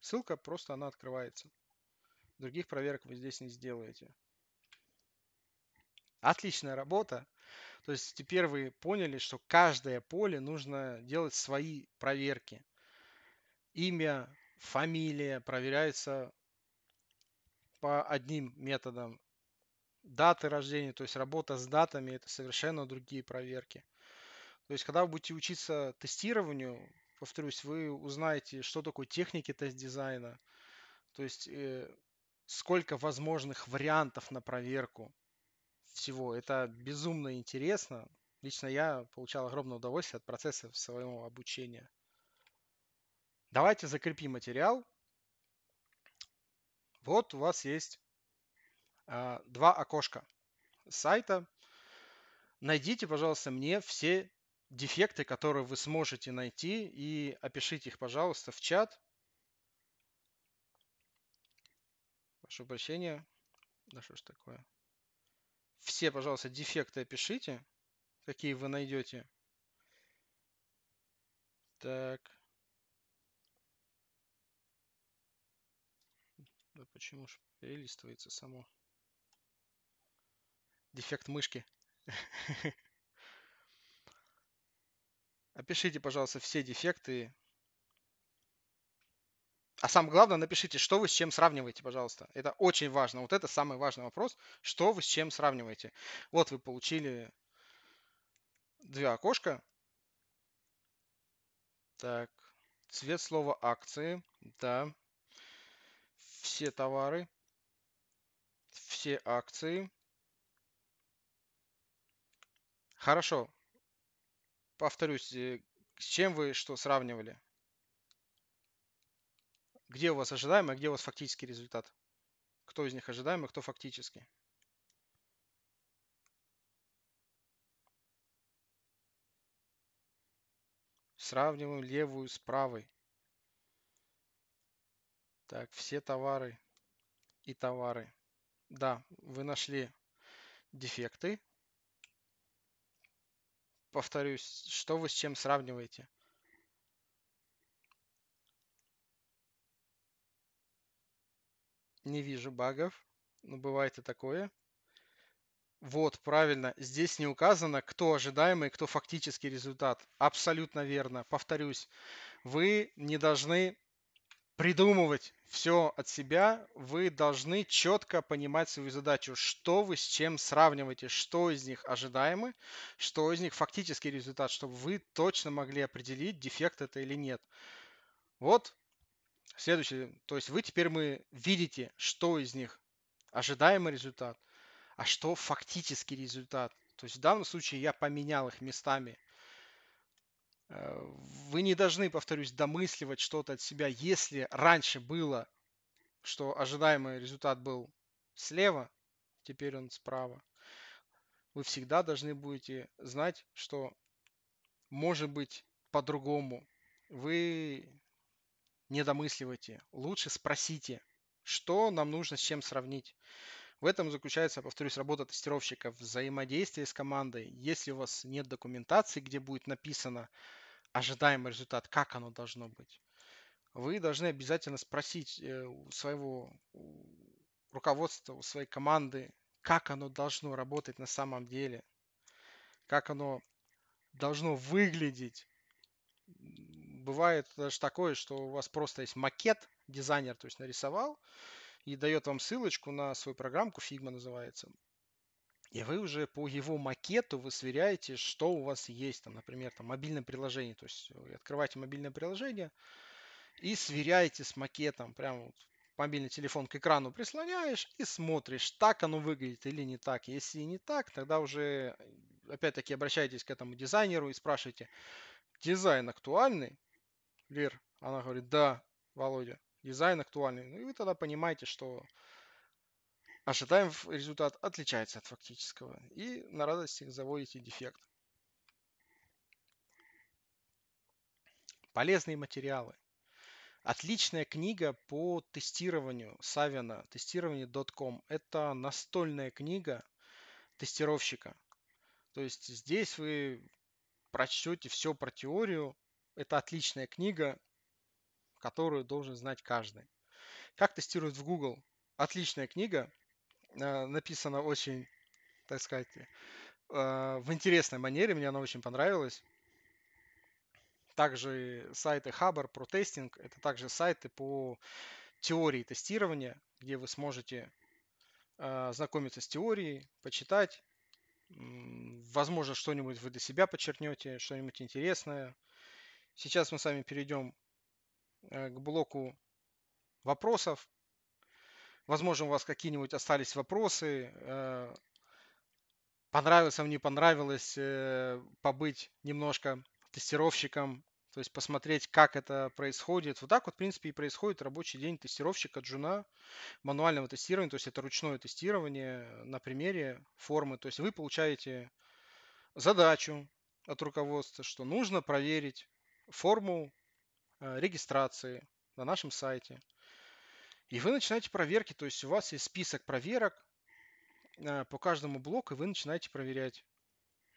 ссылка просто она открывается. Других проверок вы здесь не сделаете. Отличная работа. То есть теперь вы поняли, что каждое поле нужно делать свои проверки. Имя, фамилия проверяется по одним методам. Даты рождения, то есть работа с датами, это совершенно другие проверки. То есть, когда вы будете учиться тестированию, повторюсь, вы узнаете, что такое техники тест-дизайна, то есть э, сколько возможных вариантов на проверку, всего. Это безумно интересно. Лично я получал огромное удовольствие от процесса своего обучения. Давайте закрепим материал. Вот у вас есть э, два окошка сайта. Найдите, пожалуйста, мне все дефекты, которые вы сможете найти, и опишите их, пожалуйста, в чат. Прошу прощения. Да что ж такое? все, пожалуйста, дефекты опишите, какие вы найдете. Так. Да почему же перелистывается само? Дефект мышки. Опишите, пожалуйста, все дефекты а самое главное, напишите, что вы с чем сравниваете, пожалуйста. Это очень важно. Вот это самый важный вопрос. Что вы с чем сравниваете? Вот вы получили две окошка. Так, цвет слова акции. Да. Все товары. Все акции. Хорошо. Повторюсь, э, с чем вы что сравнивали? где у вас ожидаемый, а где у вас фактический результат. Кто из них ожидаемый, а кто фактический. Сравниваем левую с правой. Так, все товары и товары. Да, вы нашли дефекты. Повторюсь, что вы с чем сравниваете? не вижу багов. но ну, бывает и такое. Вот, правильно. Здесь не указано, кто ожидаемый, кто фактический результат. Абсолютно верно. Повторюсь, вы не должны придумывать все от себя. Вы должны четко понимать свою задачу, что вы с чем сравниваете, что из них ожидаемый, что из них фактический результат, чтобы вы точно могли определить, дефект это или нет. Вот Следующее, то есть вы теперь мы видите, что из них ожидаемый результат, а что фактический результат. То есть в данном случае я поменял их местами. Э, вы не должны, повторюсь, домысливать что-то от себя. Если раньше было, что ожидаемый результат был слева, теперь он справа, вы всегда должны будете знать, что может быть по-другому. Вы не домысливайте, лучше спросите, что нам нужно с чем сравнить. В этом заключается, повторюсь, работа тестировщика, взаимодействие с командой. Если у вас нет документации, где будет написано ожидаемый результат, как оно должно быть, вы должны обязательно спросить э, у своего руководства, у своей команды, как оно должно работать на самом деле, как оно должно выглядеть бывает даже такое, что у вас просто есть макет, дизайнер, то есть нарисовал, и дает вам ссылочку на свою программку, Figma называется. И вы уже по его макету вы сверяете, что у вас есть, там, например, там, мобильное приложение. То есть вы открываете мобильное приложение и сверяете с макетом. Прям вот мобильный телефон к экрану прислоняешь и смотришь, так оно выглядит или не так. Если не так, тогда уже э, опять-таки обращайтесь к этому дизайнеру и спрашивайте, дизайн актуальный, Лир, она говорит, да, Володя, дизайн актуальный. Ну и вы тогда понимаете, что ожидаем результат отличается от фактического. И на радостях заводите дефект. Полезные материалы. Отличная книга по тестированию Савина, тестирование.com. Это настольная книга тестировщика. То есть здесь вы прочтете все про теорию, это отличная книга, которую должен знать каждый. Как тестируют в Google? Отличная книга, э, написана очень, так сказать, э, в интересной манере, мне она очень понравилась. Также сайты Хабар про тестинг, это также сайты по теории тестирования, где вы сможете э, знакомиться с теорией, почитать, возможно, что-нибудь вы для себя подчеркнете, что-нибудь интересное – Сейчас мы с вами перейдем э, к блоку вопросов. Возможно, у вас какие-нибудь остались вопросы. Э, понравилось вам, не понравилось э, побыть немножко тестировщиком, то есть посмотреть, как это происходит. Вот так вот, в принципе, и происходит рабочий день тестировщика джуна, мануального тестирования, то есть это ручное тестирование на примере формы. То есть вы получаете задачу от руководства, что нужно проверить форму э, регистрации на нашем сайте. И вы начинаете проверки, то есть у вас есть список проверок э, по каждому блоку, и вы начинаете проверять.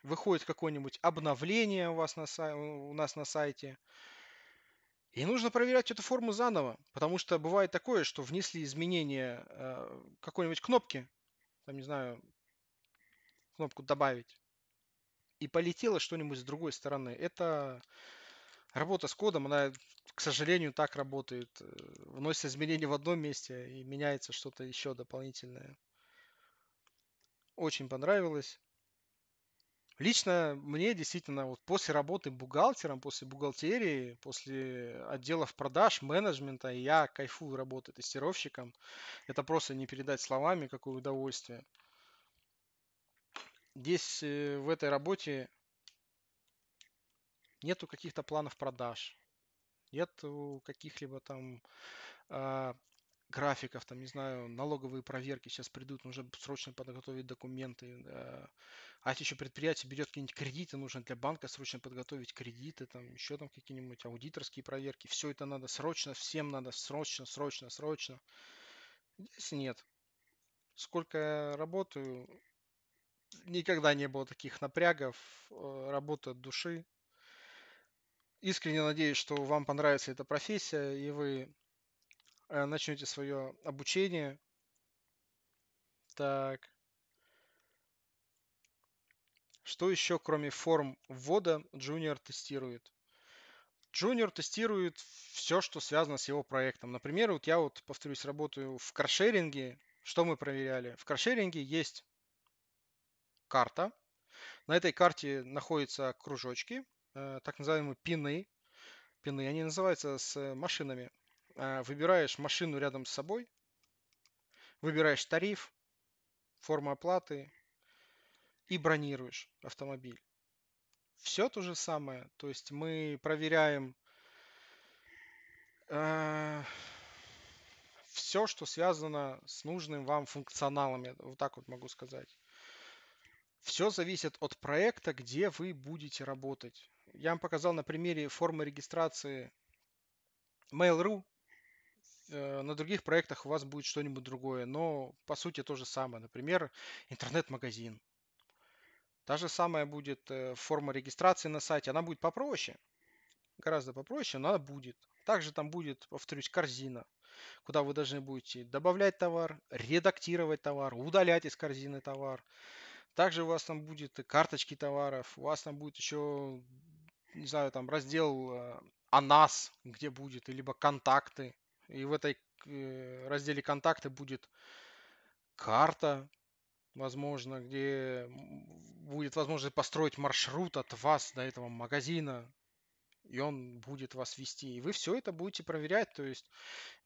Выходит какое-нибудь обновление у, вас на, сай... у нас на сайте, и нужно проверять эту форму заново, потому что бывает такое, что внесли изменения э, какой-нибудь кнопки, там, не знаю, кнопку «Добавить», и полетело что-нибудь с другой стороны. Это работа с кодом, она, к сожалению, так работает. Э, Вносятся изменения в одном месте и меняется что-то еще дополнительное. Очень понравилось. Лично мне действительно вот после работы бухгалтером, после бухгалтерии, после отделов продаж, менеджмента, я кайфую работы тестировщиком. Это просто не передать словами, какое удовольствие. Здесь э, в этой работе нету каких-то планов продаж, нету каких-либо там э, графиков, там, не знаю, налоговые проверки сейчас придут, нужно срочно подготовить документы. Э, а если а еще предприятие берет какие-нибудь кредиты, нужно для банка срочно подготовить кредиты, там еще там какие-нибудь аудиторские проверки. Все это надо срочно, всем надо срочно, срочно, срочно. Здесь нет. Сколько я работаю, никогда не было таких напрягов, а, работа от души, Искренне надеюсь, что вам понравится эта профессия, и вы э, начнете свое обучение. Так. Что еще, кроме форм ввода, Junior тестирует? Junior тестирует все, что связано с его проектом. Например, вот я вот, повторюсь, работаю в каршеринге. Что мы проверяли? В каршеринге есть карта. На этой карте находятся кружочки. Э, так называемые пины. Пины, они называются с машинами. Э, выбираешь машину рядом с собой, выбираешь тариф, форму оплаты и бронируешь автомобиль. Все то же самое. То есть мы проверяем э, все, что связано с нужным вам функционалом. Я вот так вот могу сказать. Все зависит от проекта, где вы будете работать. Я вам показал на примере формы регистрации Mail.ru. Э, на других проектах у вас будет что-нибудь другое, но по сути то же самое. Например, интернет-магазин. Та же самая будет э, форма регистрации на сайте. Она будет попроще, гораздо попроще, но она будет. Также там будет, повторюсь, корзина, куда вы должны будете добавлять товар, редактировать товар, удалять из корзины товар. Также у вас там будет карточки товаров, у вас там будет еще не знаю, там раздел о э, «А нас, где будет, либо контакты. И в этой э, разделе контакты будет карта, возможно, где будет возможность построить маршрут от вас до этого магазина, и он будет вас вести. И вы все это будете проверять, то есть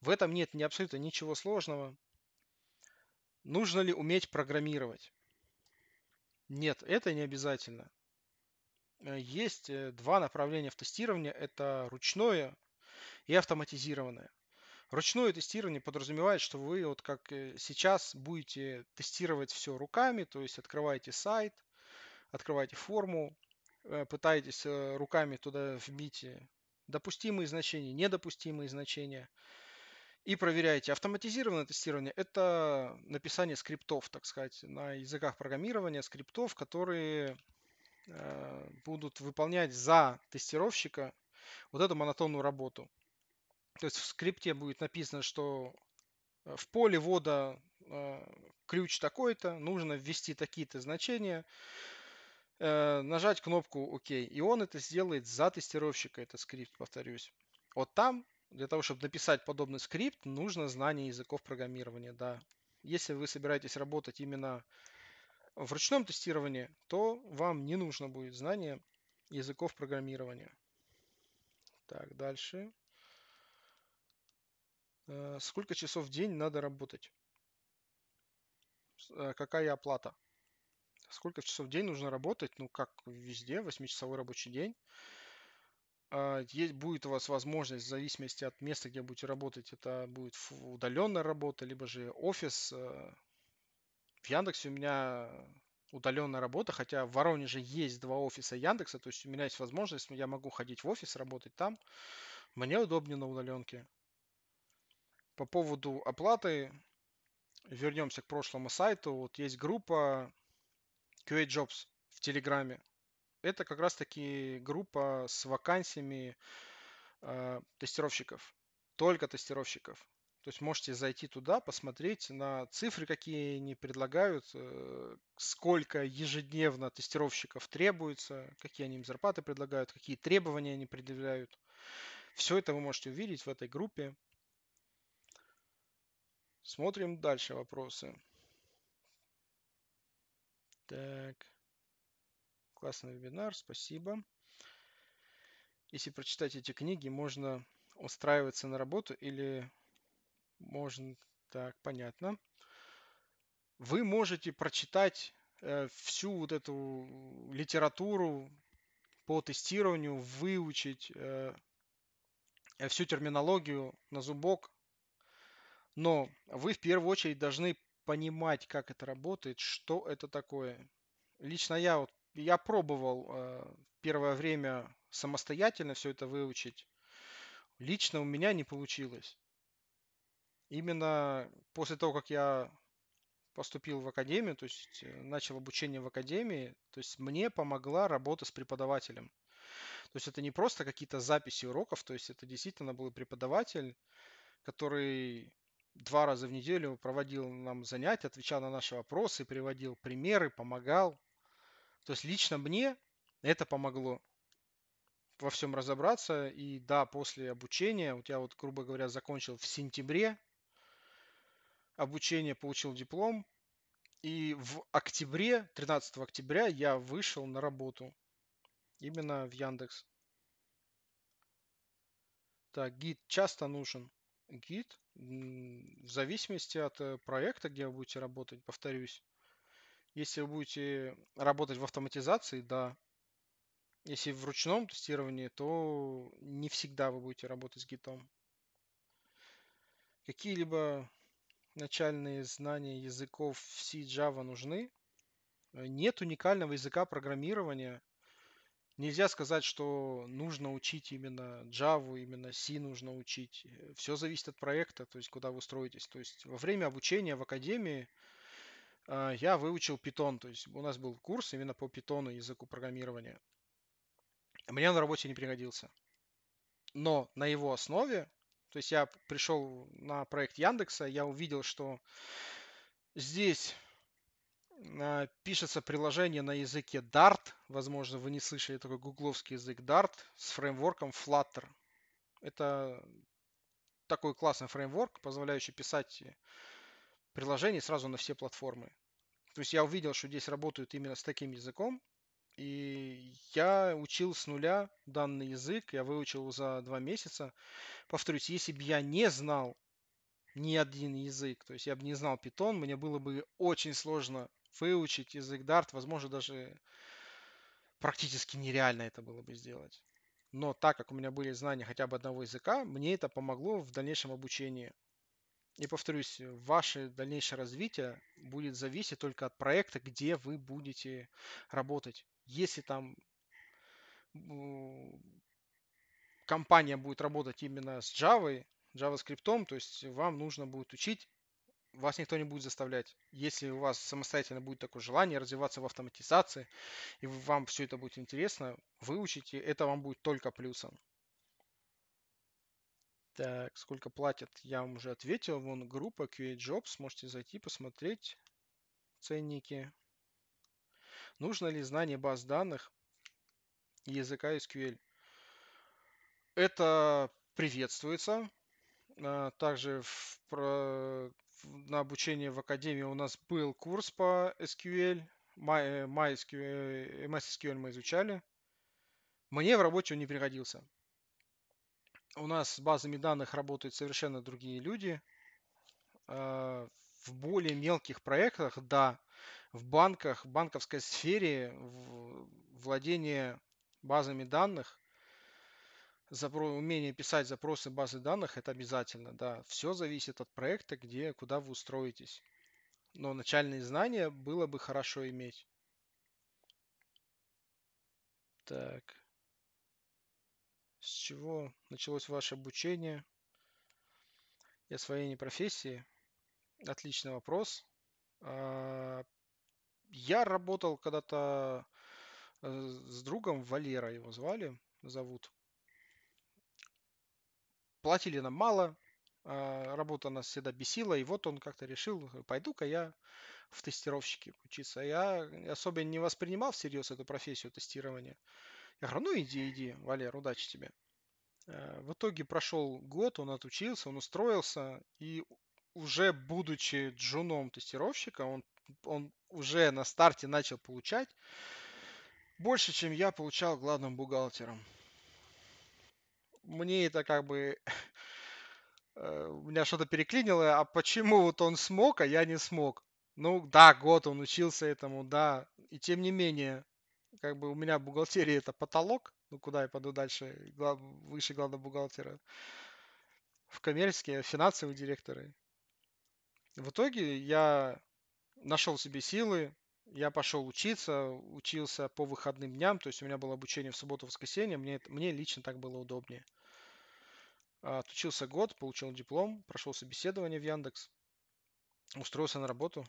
в этом нет ни абсолютно ничего сложного. Нужно ли уметь программировать? Нет, это не обязательно. Э, есть э, два направления в тестировании. Это ручное и автоматизированное. Ручное тестирование подразумевает, что вы вот как э, сейчас будете тестировать все руками, то есть открываете сайт, открываете форму, пытаетесь руками туда вбить допустимые значения, недопустимые значения и проверяете. Автоматизированное тестирование – это написание скриптов, так сказать, на языках программирования, скриптов, которые Э, будут выполнять за тестировщика вот эту монотонную работу. То есть в скрипте будет написано, что э, в поле ввода э, ключ такой-то, нужно ввести такие-то значения, нажать кнопку ОК, и он это сделает за тестировщика, этот скрипт, повторюсь. Вот там, для того, чтобы написать подобный скрипт, нужно знание языков программирования, да. Если вы собираетесь работать именно в ручном тестировании, то вам не нужно будет знание языков программирования. Так, дальше. Э, сколько часов в день надо работать? Э, какая оплата? Сколько часов в день нужно работать? Ну, как везде, 8-часовой рабочий день. А, есть, будет у вас возможность, в зависимости от места, где будете работать, это будет удаленная работа, либо же офис, э, в Яндексе у меня удаленная работа, хотя в Воронеже есть два офиса Яндекса, то есть у меня есть возможность, но я могу ходить в офис, работать там. Мне удобнее на удаленке. По поводу оплаты, вернемся к прошлому сайту. Вот есть группа QA Jobs в Телеграме. Это как раз таки группа с вакансиями э, тестировщиков. Только тестировщиков. То есть можете зайти туда, посмотреть на цифры, какие они предлагают, э, сколько ежедневно тестировщиков требуется, какие они им зарплаты предлагают, какие требования они предъявляют. Все это вы можете увидеть в этой группе. Смотрим дальше вопросы. Так. Классный вебинар, спасибо. Если прочитать эти книги, можно устраиваться на работу или можно. Так, понятно. Вы можете прочитать э, всю вот эту литературу по тестированию, выучить э, э, всю терминологию на зубок. Но вы в первую очередь должны понимать, как это работает, что это такое. Лично я вот я пробовал э, первое время самостоятельно все это выучить. Лично у меня не получилось именно после того, как я поступил в академию, то есть э, начал обучение в академии, то есть мне помогла работа с преподавателем. То есть это не просто какие-то записи уроков, то есть это действительно был преподаватель, который два раза в неделю проводил нам занятия, отвечал на наши вопросы, приводил примеры, помогал. То есть лично мне это помогло во всем разобраться. И да, после обучения, вот я вот, грубо говоря, закончил в сентябре обучение, получил диплом. И в октябре, 13 октября, я вышел на работу. Именно в Яндекс. Так, гид часто нужен. Гид в зависимости от э, проекта, где вы будете работать, повторюсь. Если вы будете работать в автоматизации, да. Если в ручном тестировании, то не всегда вы будете работать с гитом. Какие-либо начальные знания языков C, Java нужны. Э, нет уникального языка программирования. Нельзя сказать, что нужно учить именно Java, именно C нужно учить. Э, Все зависит от проекта, то есть куда вы строитесь. То есть во время обучения в академии а, я выучил Python, то есть у нас был курс именно по Python языку программирования. Мне он на работе не пригодился. Но на его основе то есть я пришел на проект Яндекса, я увидел, что здесь э, пишется приложение на языке Dart. Возможно, вы не слышали такой гугловский язык Dart с фреймворком Flutter. Это такой классный фреймворк, позволяющий писать приложение сразу на все платформы. То есть я увидел, что здесь работают именно с таким языком. И я учил с нуля данный язык, я выучил за два месяца. Повторюсь, если бы я не знал ни один язык, то есть я бы не знал питон, мне было бы очень сложно выучить язык Dart, возможно, даже практически нереально это было бы сделать. Но так как у меня были знания хотя бы одного языка, мне это помогло в дальнейшем обучении. И повторюсь, ваше дальнейшее развитие будет зависеть только от проекта, где вы будете работать если там компания будет работать именно с Java, JavaScript, то есть вам нужно будет учить, вас никто не будет заставлять. Если у вас самостоятельно будет такое желание развиваться в автоматизации, и вам все это будет интересно, выучите, это вам будет только плюсом. Так, сколько платят, я вам уже ответил. Вон группа QA Jobs, можете зайти, посмотреть ценники. Нужно ли знание баз данных языка SQL? Это приветствуется. А, также в, про, на обучение в Академии у нас был курс по SQL. MySQL, MySQL мы изучали. Мне в работе он не пригодился. У нас с базами данных работают совершенно другие люди. А, в более мелких проектах, да, в банках, в банковской сфере владение базами данных, запро... умение писать запросы базы данных, это обязательно, да. Все зависит от проекта, где, куда вы устроитесь. Но начальные знания было бы хорошо иметь. Так. С чего началось ваше обучение и освоение профессии? Отличный вопрос. А я работал когда-то э, с другом, Валера его звали, зовут. Платили нам мало, а, работа нас всегда бесила, и вот он как-то решил, э, пойду-ка я в тестировщике учиться. Я особо не воспринимал всерьез эту профессию тестирования. Я говорю, ну иди, иди, Валер, удачи тебе. Э, в итоге прошел год, он отучился, он устроился, и уже будучи джуном тестировщика, он он уже на старте начал получать больше, чем я получал главным бухгалтером. Мне это как бы... Э, у меня что-то переклинило, а почему вот он смог, а я не смог? Ну да, год он учился этому, да. И тем не менее, как бы у меня в бухгалтерии это потолок. Ну куда я пойду дальше? Глав... Выше главного бухгалтера. В коммерческие, финансовые директоры. В итоге я нашел себе силы, я пошел учиться, учился по выходным дням, то есть у меня было обучение в субботу-воскресенье, мне, мне лично так было удобнее. А, отучился год, получил диплом, прошел собеседование в Яндекс, устроился на работу.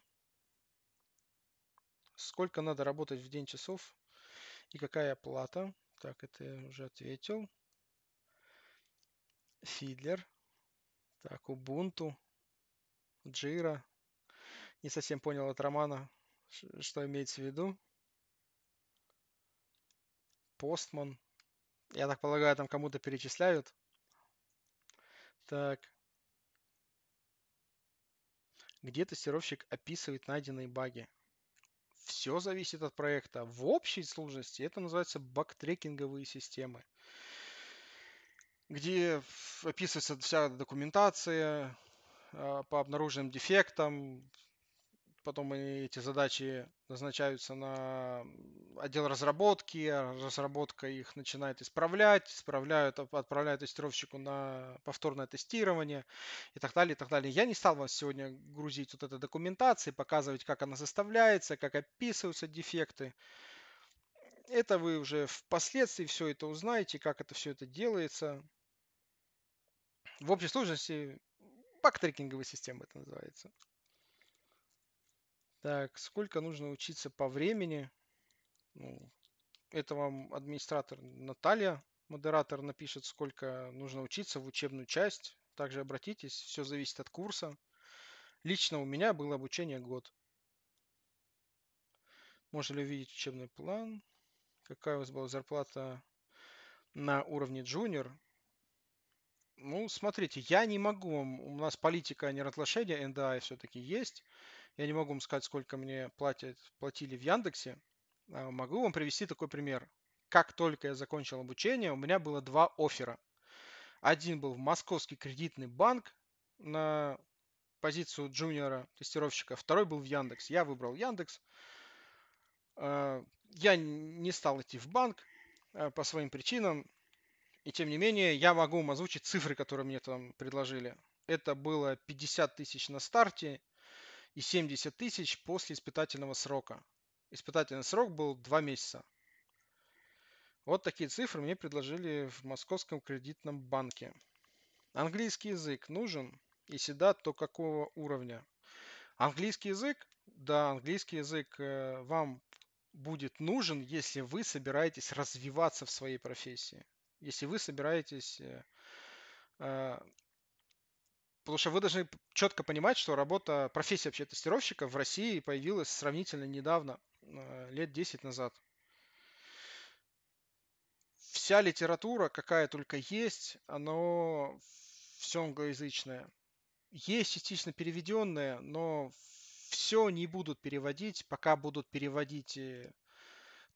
Сколько надо работать в день часов и какая плата? Так, это я уже ответил. Фидлер. Так, Ubuntu. Jira не совсем понял от Романа, что имеется в виду. Постман. Я так полагаю, там кому-то перечисляют. Так. Где тестировщик описывает найденные баги? Все зависит от проекта. В общей сложности это называется баг-трекинговые системы, где описывается вся документация а, по обнаруженным дефектам, Потом эти задачи назначаются на отдел разработки, а разработка их начинает исправлять, исправляют, отправляют тестировщику на повторное тестирование и так далее, и так далее. Я не стал вас сегодня грузить вот этой документации, показывать, как она составляется, как описываются дефекты. Это вы уже впоследствии все это узнаете, как это все это делается. В общей сложности бактрекинговая система это называется. Так, сколько нужно учиться по времени? Ну, это вам администратор Наталья, модератор, напишет, сколько нужно учиться в учебную часть. Также обратитесь, все зависит от курса. Лично у меня было обучение год. Можно ли увидеть учебный план? Какая у вас была зарплата на уровне джуниор? Ну, смотрите, я не могу вам... У нас политика не разглашения, НДА все-таки есть. Я не могу вам сказать, сколько мне платят, платили в Яндексе. А, могу вам привести такой пример. Как только я закончил обучение, у меня было два оффера. Один был в Московский кредитный банк на позицию джуниора тестировщика, второй был в Яндекс. Я выбрал Яндекс. А, я не стал идти в банк а, по своим причинам. И тем не менее, я могу вам озвучить цифры, которые мне там предложили. Это было 50 тысяч на старте, и 70 тысяч после испытательного срока. Испытательный срок был 2 месяца. Вот такие цифры мне предложили в Московском кредитном банке. Английский язык нужен? Если да, то какого уровня? Английский язык? Да, английский язык э, вам будет нужен, если вы собираетесь развиваться в своей профессии. Если вы собираетесь э, э, Потому что вы должны четко понимать, что работа, профессия вообще тестировщика в России появилась сравнительно недавно, э, лет 10 назад. Вся литература, какая только есть, она все англоязычное. Есть частично переведенные, но все не будут переводить, пока будут переводить э,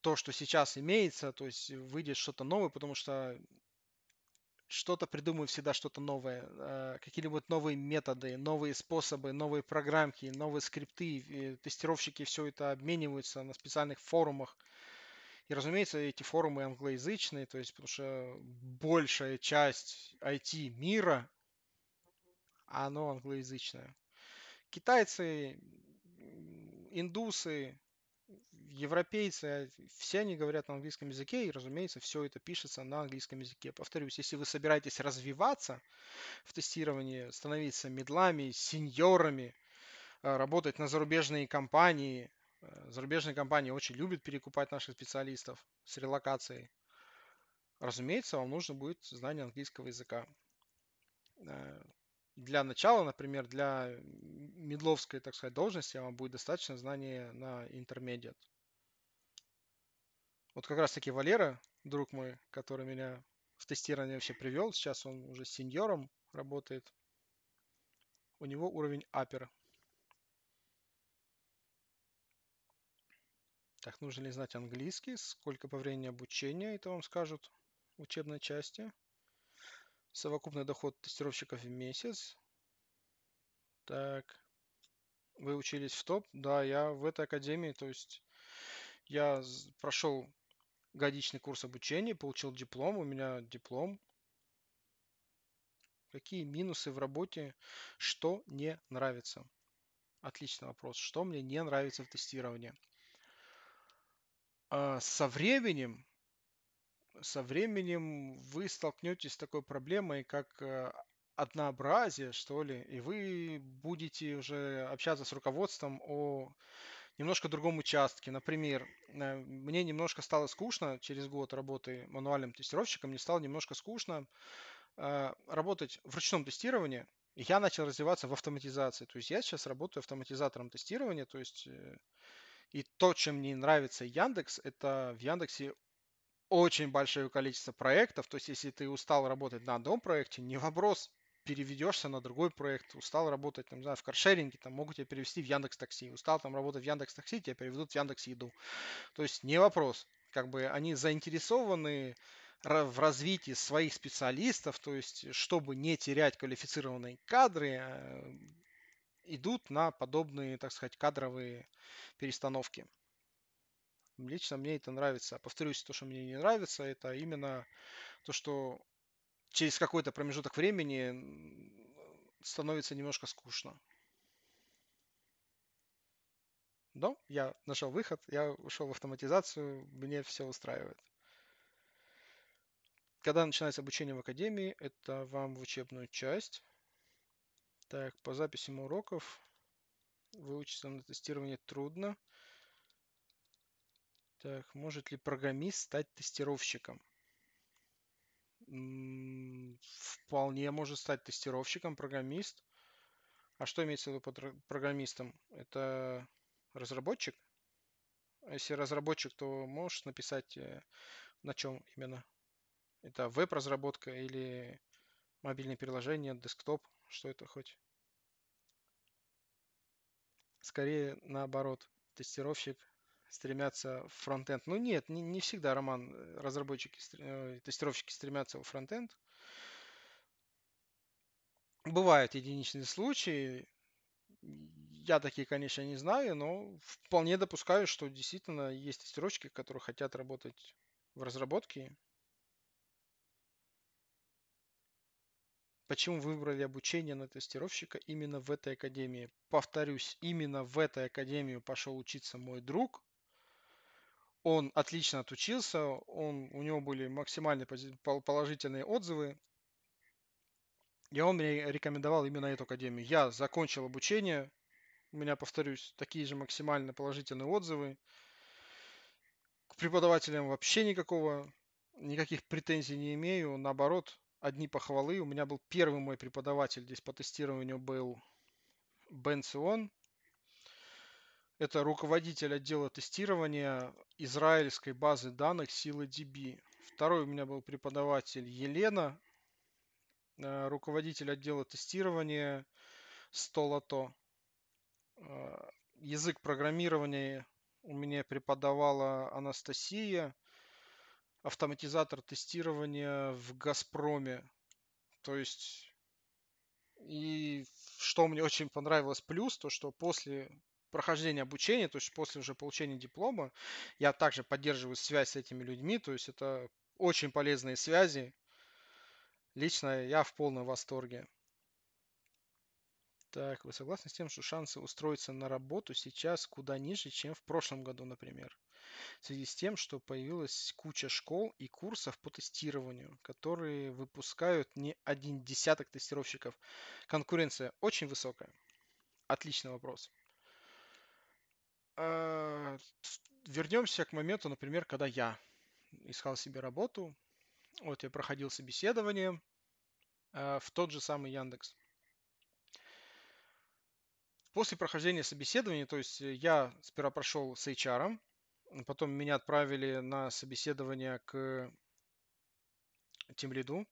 то, что сейчас имеется, то есть выйдет что-то новое, потому что что-то придумывают всегда что-то новое, э, какие-либо новые методы, новые способы, новые программки, новые скрипты, тестировщики все это обмениваются на специальных форумах. И, разумеется, эти форумы англоязычные, то есть, потому что большая часть IT мира, оно англоязычное. Китайцы, индусы, европейцы, а все они говорят на английском языке, и, разумеется, все это пишется на английском языке. Повторюсь, если вы собираетесь развиваться в тестировании, становиться медлами, сеньорами, а, работать на зарубежные компании, э, зарубежные компании очень любят перекупать наших специалистов с релокацией, разумеется, вам нужно будет знание английского языка э, для начала, например, для медловской, так сказать, должности вам будет достаточно знания на intermediate. Вот как раз-таки Валера, друг мой, который меня в тестирование вообще привел, сейчас он уже сеньором работает. У него уровень апера. Так, нужно ли знать английский? Сколько по времени обучения? Это вам скажут в учебной части. Совокупный доход тестировщиков в месяц. Так. Вы учились в топ? Да, я в этой академии, то есть я прошел годичный курс обучения, получил диплом, у меня диплом. Какие минусы в работе, что не нравится? Отличный вопрос. Что мне не нравится в тестировании? А, со временем, со временем вы столкнетесь с такой проблемой, как э, однообразие, что ли, и вы будете уже общаться с руководством о немножко другом участке. Например, э, мне немножко стало скучно через год работы мануальным тестировщиком, мне стало немножко скучно э, работать в ручном тестировании, и я начал развиваться в автоматизации. То есть я сейчас работаю автоматизатором тестирования, то есть э, и то, чем мне нравится Яндекс, это в Яндексе очень большое количество проектов. То есть, если ты устал работать на одном проекте, не вопрос, переведешься на другой проект, устал работать, там, не знаю, в каршеринге, там могут тебя перевести в Яндекс Такси, устал там работать в Яндекс Такси, тебя переведут в Яндекс Еду. То есть не вопрос. Как бы они заинтересованы в развитии своих специалистов, то есть чтобы не терять квалифицированные кадры, э, идут на подобные, так сказать, кадровые перестановки. Лично мне это нравится. Повторюсь, то, что мне не нравится, это именно то, что через какой-то промежуток времени становится немножко скучно. Но я нашел выход, я ушел в автоматизацию, мне все устраивает. Когда начинается обучение в академии, это вам в учебную часть. Так, по записям уроков выучиться на тестирование трудно. Так, может ли программист стать тестировщиком? вполне может стать тестировщиком, программист. А что имеется в виду под программистом? Это разработчик? А если разработчик, то можешь написать э, на чем именно? Это веб-разработка или мобильное приложение, десктоп? Что это хоть? Скорее наоборот. Тестировщик стремятся в фронтенд. Ну нет, не, не всегда, Роман, э, разработчики, э, тестировщики стремятся в фронтенд. Бывают единичные случаи. Я такие, конечно, не знаю, но вполне допускаю, что действительно есть тестировщики, которые хотят работать в разработке. Почему выбрали обучение на тестировщика именно в этой академии? Повторюсь, именно в этой академию пошел учиться мой друг, он отлично отучился, он, у него были максимально положительные отзывы, и он мне рекомендовал именно эту академию. Я закончил обучение, у меня, повторюсь, такие же максимально положительные отзывы. К преподавателям вообще никакого, никаких претензий не имею. Наоборот, одни похвалы. У меня был первый мой преподаватель здесь по тестированию был Бен Сион. Это руководитель отдела тестирования израильской базы данных силы DB. Второй у меня был преподаватель Елена, э, руководитель отдела тестирования Столото. Э, язык программирования у меня преподавала Анастасия, автоматизатор тестирования в Газпроме. То есть, и что мне очень понравилось плюс, то что после прохождения обучения, то есть после уже получения диплома, я также поддерживаю связь с этими людьми, то есть это очень полезные связи. Лично я в полном восторге. Так, вы согласны с тем, что шансы устроиться на работу сейчас куда ниже, чем в прошлом году, например? В связи с тем, что появилась куча школ и курсов по тестированию, которые выпускают не один десяток тестировщиков. Конкуренция очень высокая. Отличный вопрос. А, вернемся к моменту, например, когда я искал себе работу. Вот я проходил собеседование а, в тот же самый Яндекс. После прохождения собеседования, то есть э, я сперва прошел с HR, потом меня отправили на собеседование к тем лиду,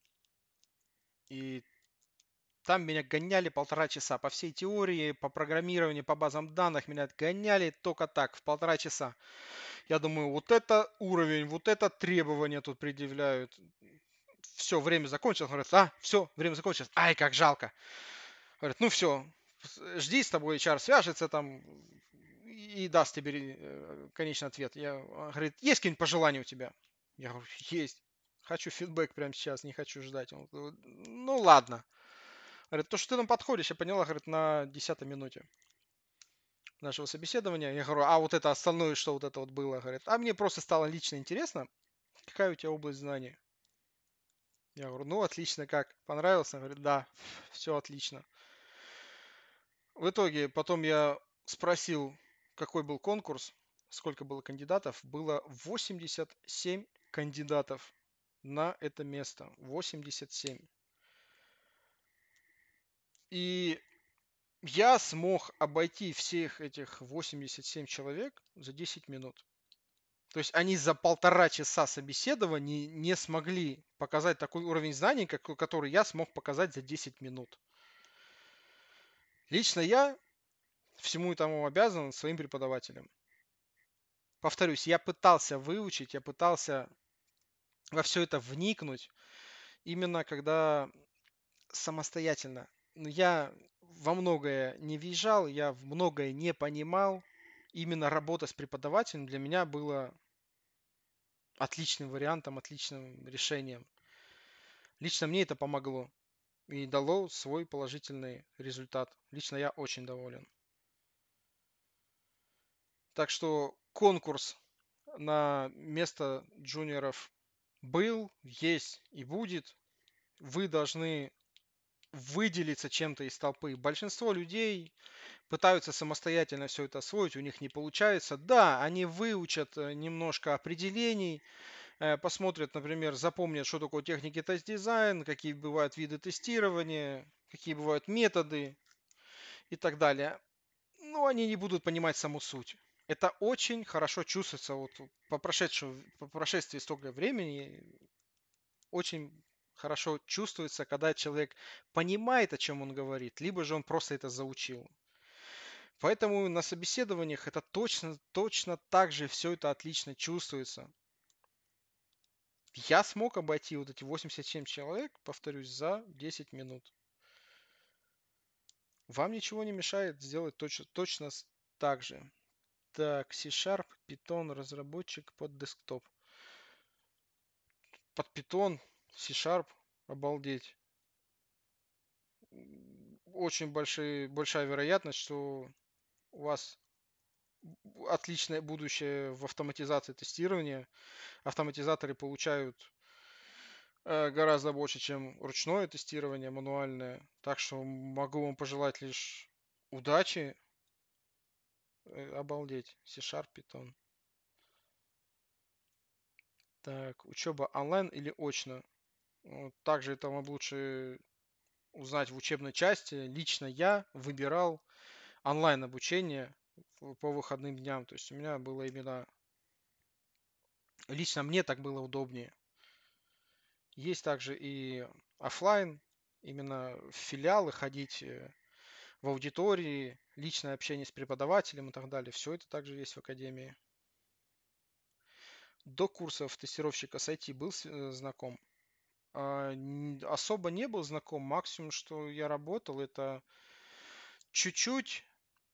и там меня гоняли полтора часа по всей теории, по программированию, по базам данных. Меня гоняли только так, в полтора часа. Я думаю, вот это уровень, вот это требование тут предъявляют. Все, время закончилось. Он говорит, а, все, время закончилось. Ай, как жалко. Говорит, ну все, жди, с тобой HR свяжется там и даст тебе э, конечный ответ. Я, говорит, есть какие-нибудь пожелания у тебя? Я говорю, есть. Хочу фидбэк прямо сейчас, не хочу ждать. Он говорит, ну ладно. Говорит, то, что ты нам подходишь, я поняла, говорит, на 10 минуте нашего собеседования. Я говорю, а вот это остальное, что вот это вот было, говорит. А мне просто стало лично интересно, какая у тебя область знаний. Я говорю, ну отлично, как? Понравилось? Она говорит, да, все отлично. В итоге потом я спросил, какой был конкурс, сколько было кандидатов. Было 87 кандидатов на это место. 87. И я смог обойти всех этих 87 человек за 10 минут. То есть они за полтора часа собеседований не смогли показать такой уровень знаний, который я смог показать за 10 минут. Лично я всему этому обязан своим преподавателям. Повторюсь, я пытался выучить, я пытался во все это вникнуть, именно когда самостоятельно ну, я во многое не въезжал, я многое не понимал. Именно работа с преподавателем для меня была отличным вариантом, отличным решением. Лично мне это помогло и дало свой положительный результат. Лично я очень доволен. Так что конкурс на место джуниоров был, есть и будет. Вы должны выделиться чем-то из толпы. Большинство людей пытаются самостоятельно все это освоить, у них не получается. Да, они выучат э, немножко определений, э, посмотрят, например, запомнят, что такое техники тест-дизайн, какие бывают виды тестирования, какие бывают методы и так далее. Но они не будут понимать саму суть. Это очень хорошо чувствуется вот по, прошедшему, по прошествии столько времени. Очень хорошо чувствуется, когда человек понимает, о чем он говорит, либо же он просто это заучил. Поэтому на собеседованиях это точно, точно так же все это отлично чувствуется. Я смог обойти вот эти 87 человек, повторюсь, за 10 минут. Вам ничего не мешает сделать точно, точно так же. Так, C-Sharp, Python, разработчик под десктоп. Под Python, C-Sharp, обалдеть. Очень большие, большая вероятность, что у вас отличное будущее в автоматизации тестирования. Автоматизаторы получают э, гораздо больше, чем ручное тестирование, мануальное. Так что могу вам пожелать лишь удачи. Э, обалдеть. C-Sharp, Python. Так, учеба онлайн или очно? Ну, также это вам лучше узнать в учебной части. Лично я выбирал онлайн обучение по выходным дням. То есть у меня было именно... Лично мне так было удобнее. Есть также и офлайн, именно в филиалы ходить э, в аудитории, личное общение с преподавателем и так далее. Все это также есть в академии. До курсов тестировщика с IT был э, знаком. А, особо не был знаком. Максимум, что я работал, это чуть-чуть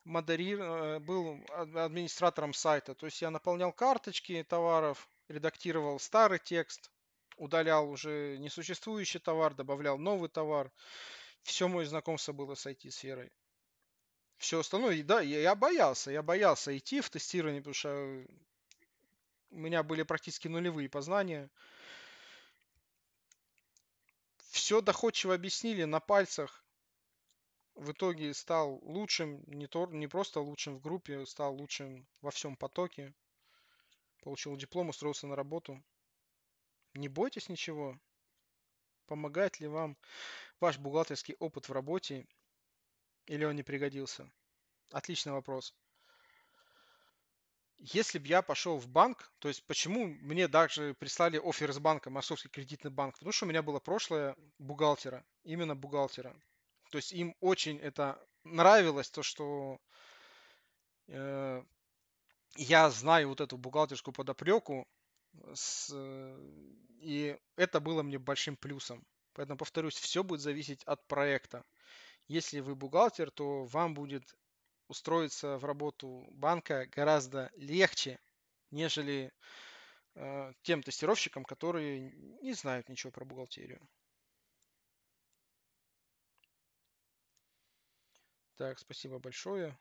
модерир... Э, был администратором сайта. То есть я наполнял карточки товаров, редактировал старый текст, удалял уже несуществующий товар, добавлял новый товар. Все мое знакомство было с IT-сферой. Все остальное, да, я боялся, я боялся идти в тестирование, потому что у меня были практически нулевые познания. Все доходчиво объяснили на пальцах. В итоге стал лучшим, не, то, не просто лучшим в группе, стал лучшим во всем потоке. Получил диплом, устроился на работу. Не бойтесь ничего. Помогает ли вам ваш бухгалтерский опыт в работе или он не пригодился? Отличный вопрос если бы я пошел в банк, то есть почему мне даже прислали офер из банка, Московский кредитный банк, потому что у меня было прошлое бухгалтера, именно бухгалтера. То есть им очень это нравилось, то, что э, я знаю вот эту бухгалтерскую подоплеку, с, и это было мне большим плюсом. Поэтому, повторюсь, все будет зависеть от проекта. Если вы бухгалтер, то вам будет устроиться в работу банка гораздо легче, нежели э, тем тестировщикам, которые не знают ничего про бухгалтерию. Так, спасибо большое.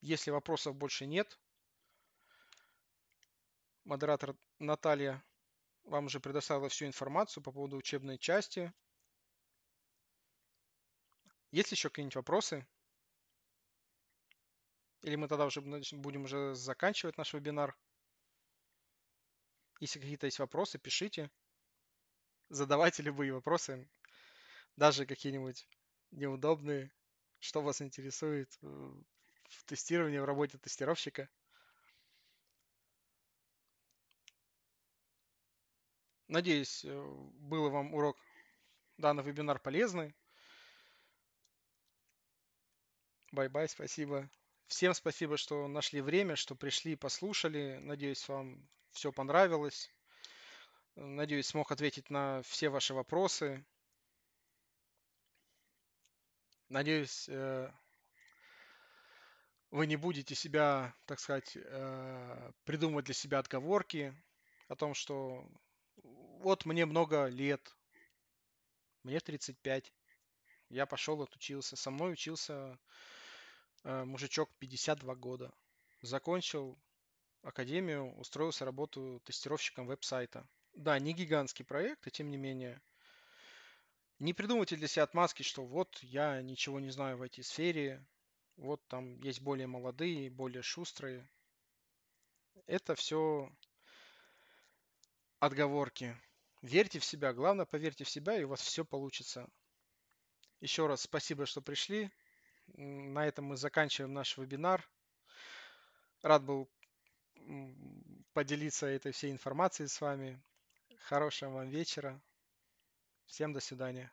Если вопросов больше нет, модератор Наталья вам уже предоставила всю информацию по поводу учебной части. Есть еще какие-нибудь вопросы? Или мы тогда уже будем уже заканчивать наш вебинар. Если какие-то есть вопросы, пишите. Задавайте любые вопросы, даже какие-нибудь неудобные, что вас интересует в тестировании, в работе тестировщика. Надеюсь, э, был вам урок, данный вебинар полезный. Бай-бай, спасибо. Всем спасибо, что нашли время, что пришли и послушали. Надеюсь, вам все понравилось. Надеюсь, смог ответить на все ваши вопросы. Надеюсь, э, вы не будете себя, так сказать, э, придумывать для себя отговорки о том, что вот мне много лет, мне 35, я пошел отучился, со мной учился Э, мужичок 52 года. Закончил академию, устроился работу тестировщиком веб-сайта. Да, не гигантский проект, и тем не менее. Не придумывайте для себя отмазки, что вот я ничего не знаю в этой сфере, вот там есть более молодые, более шустрые. Это все отговорки. Верьте в себя, главное, поверьте в себя, и у вас все получится. Еще раз спасибо, что пришли на этом мы заканчиваем наш вебинар. Рад был поделиться этой всей информацией с вами. Хорошего вам вечера. Всем до свидания.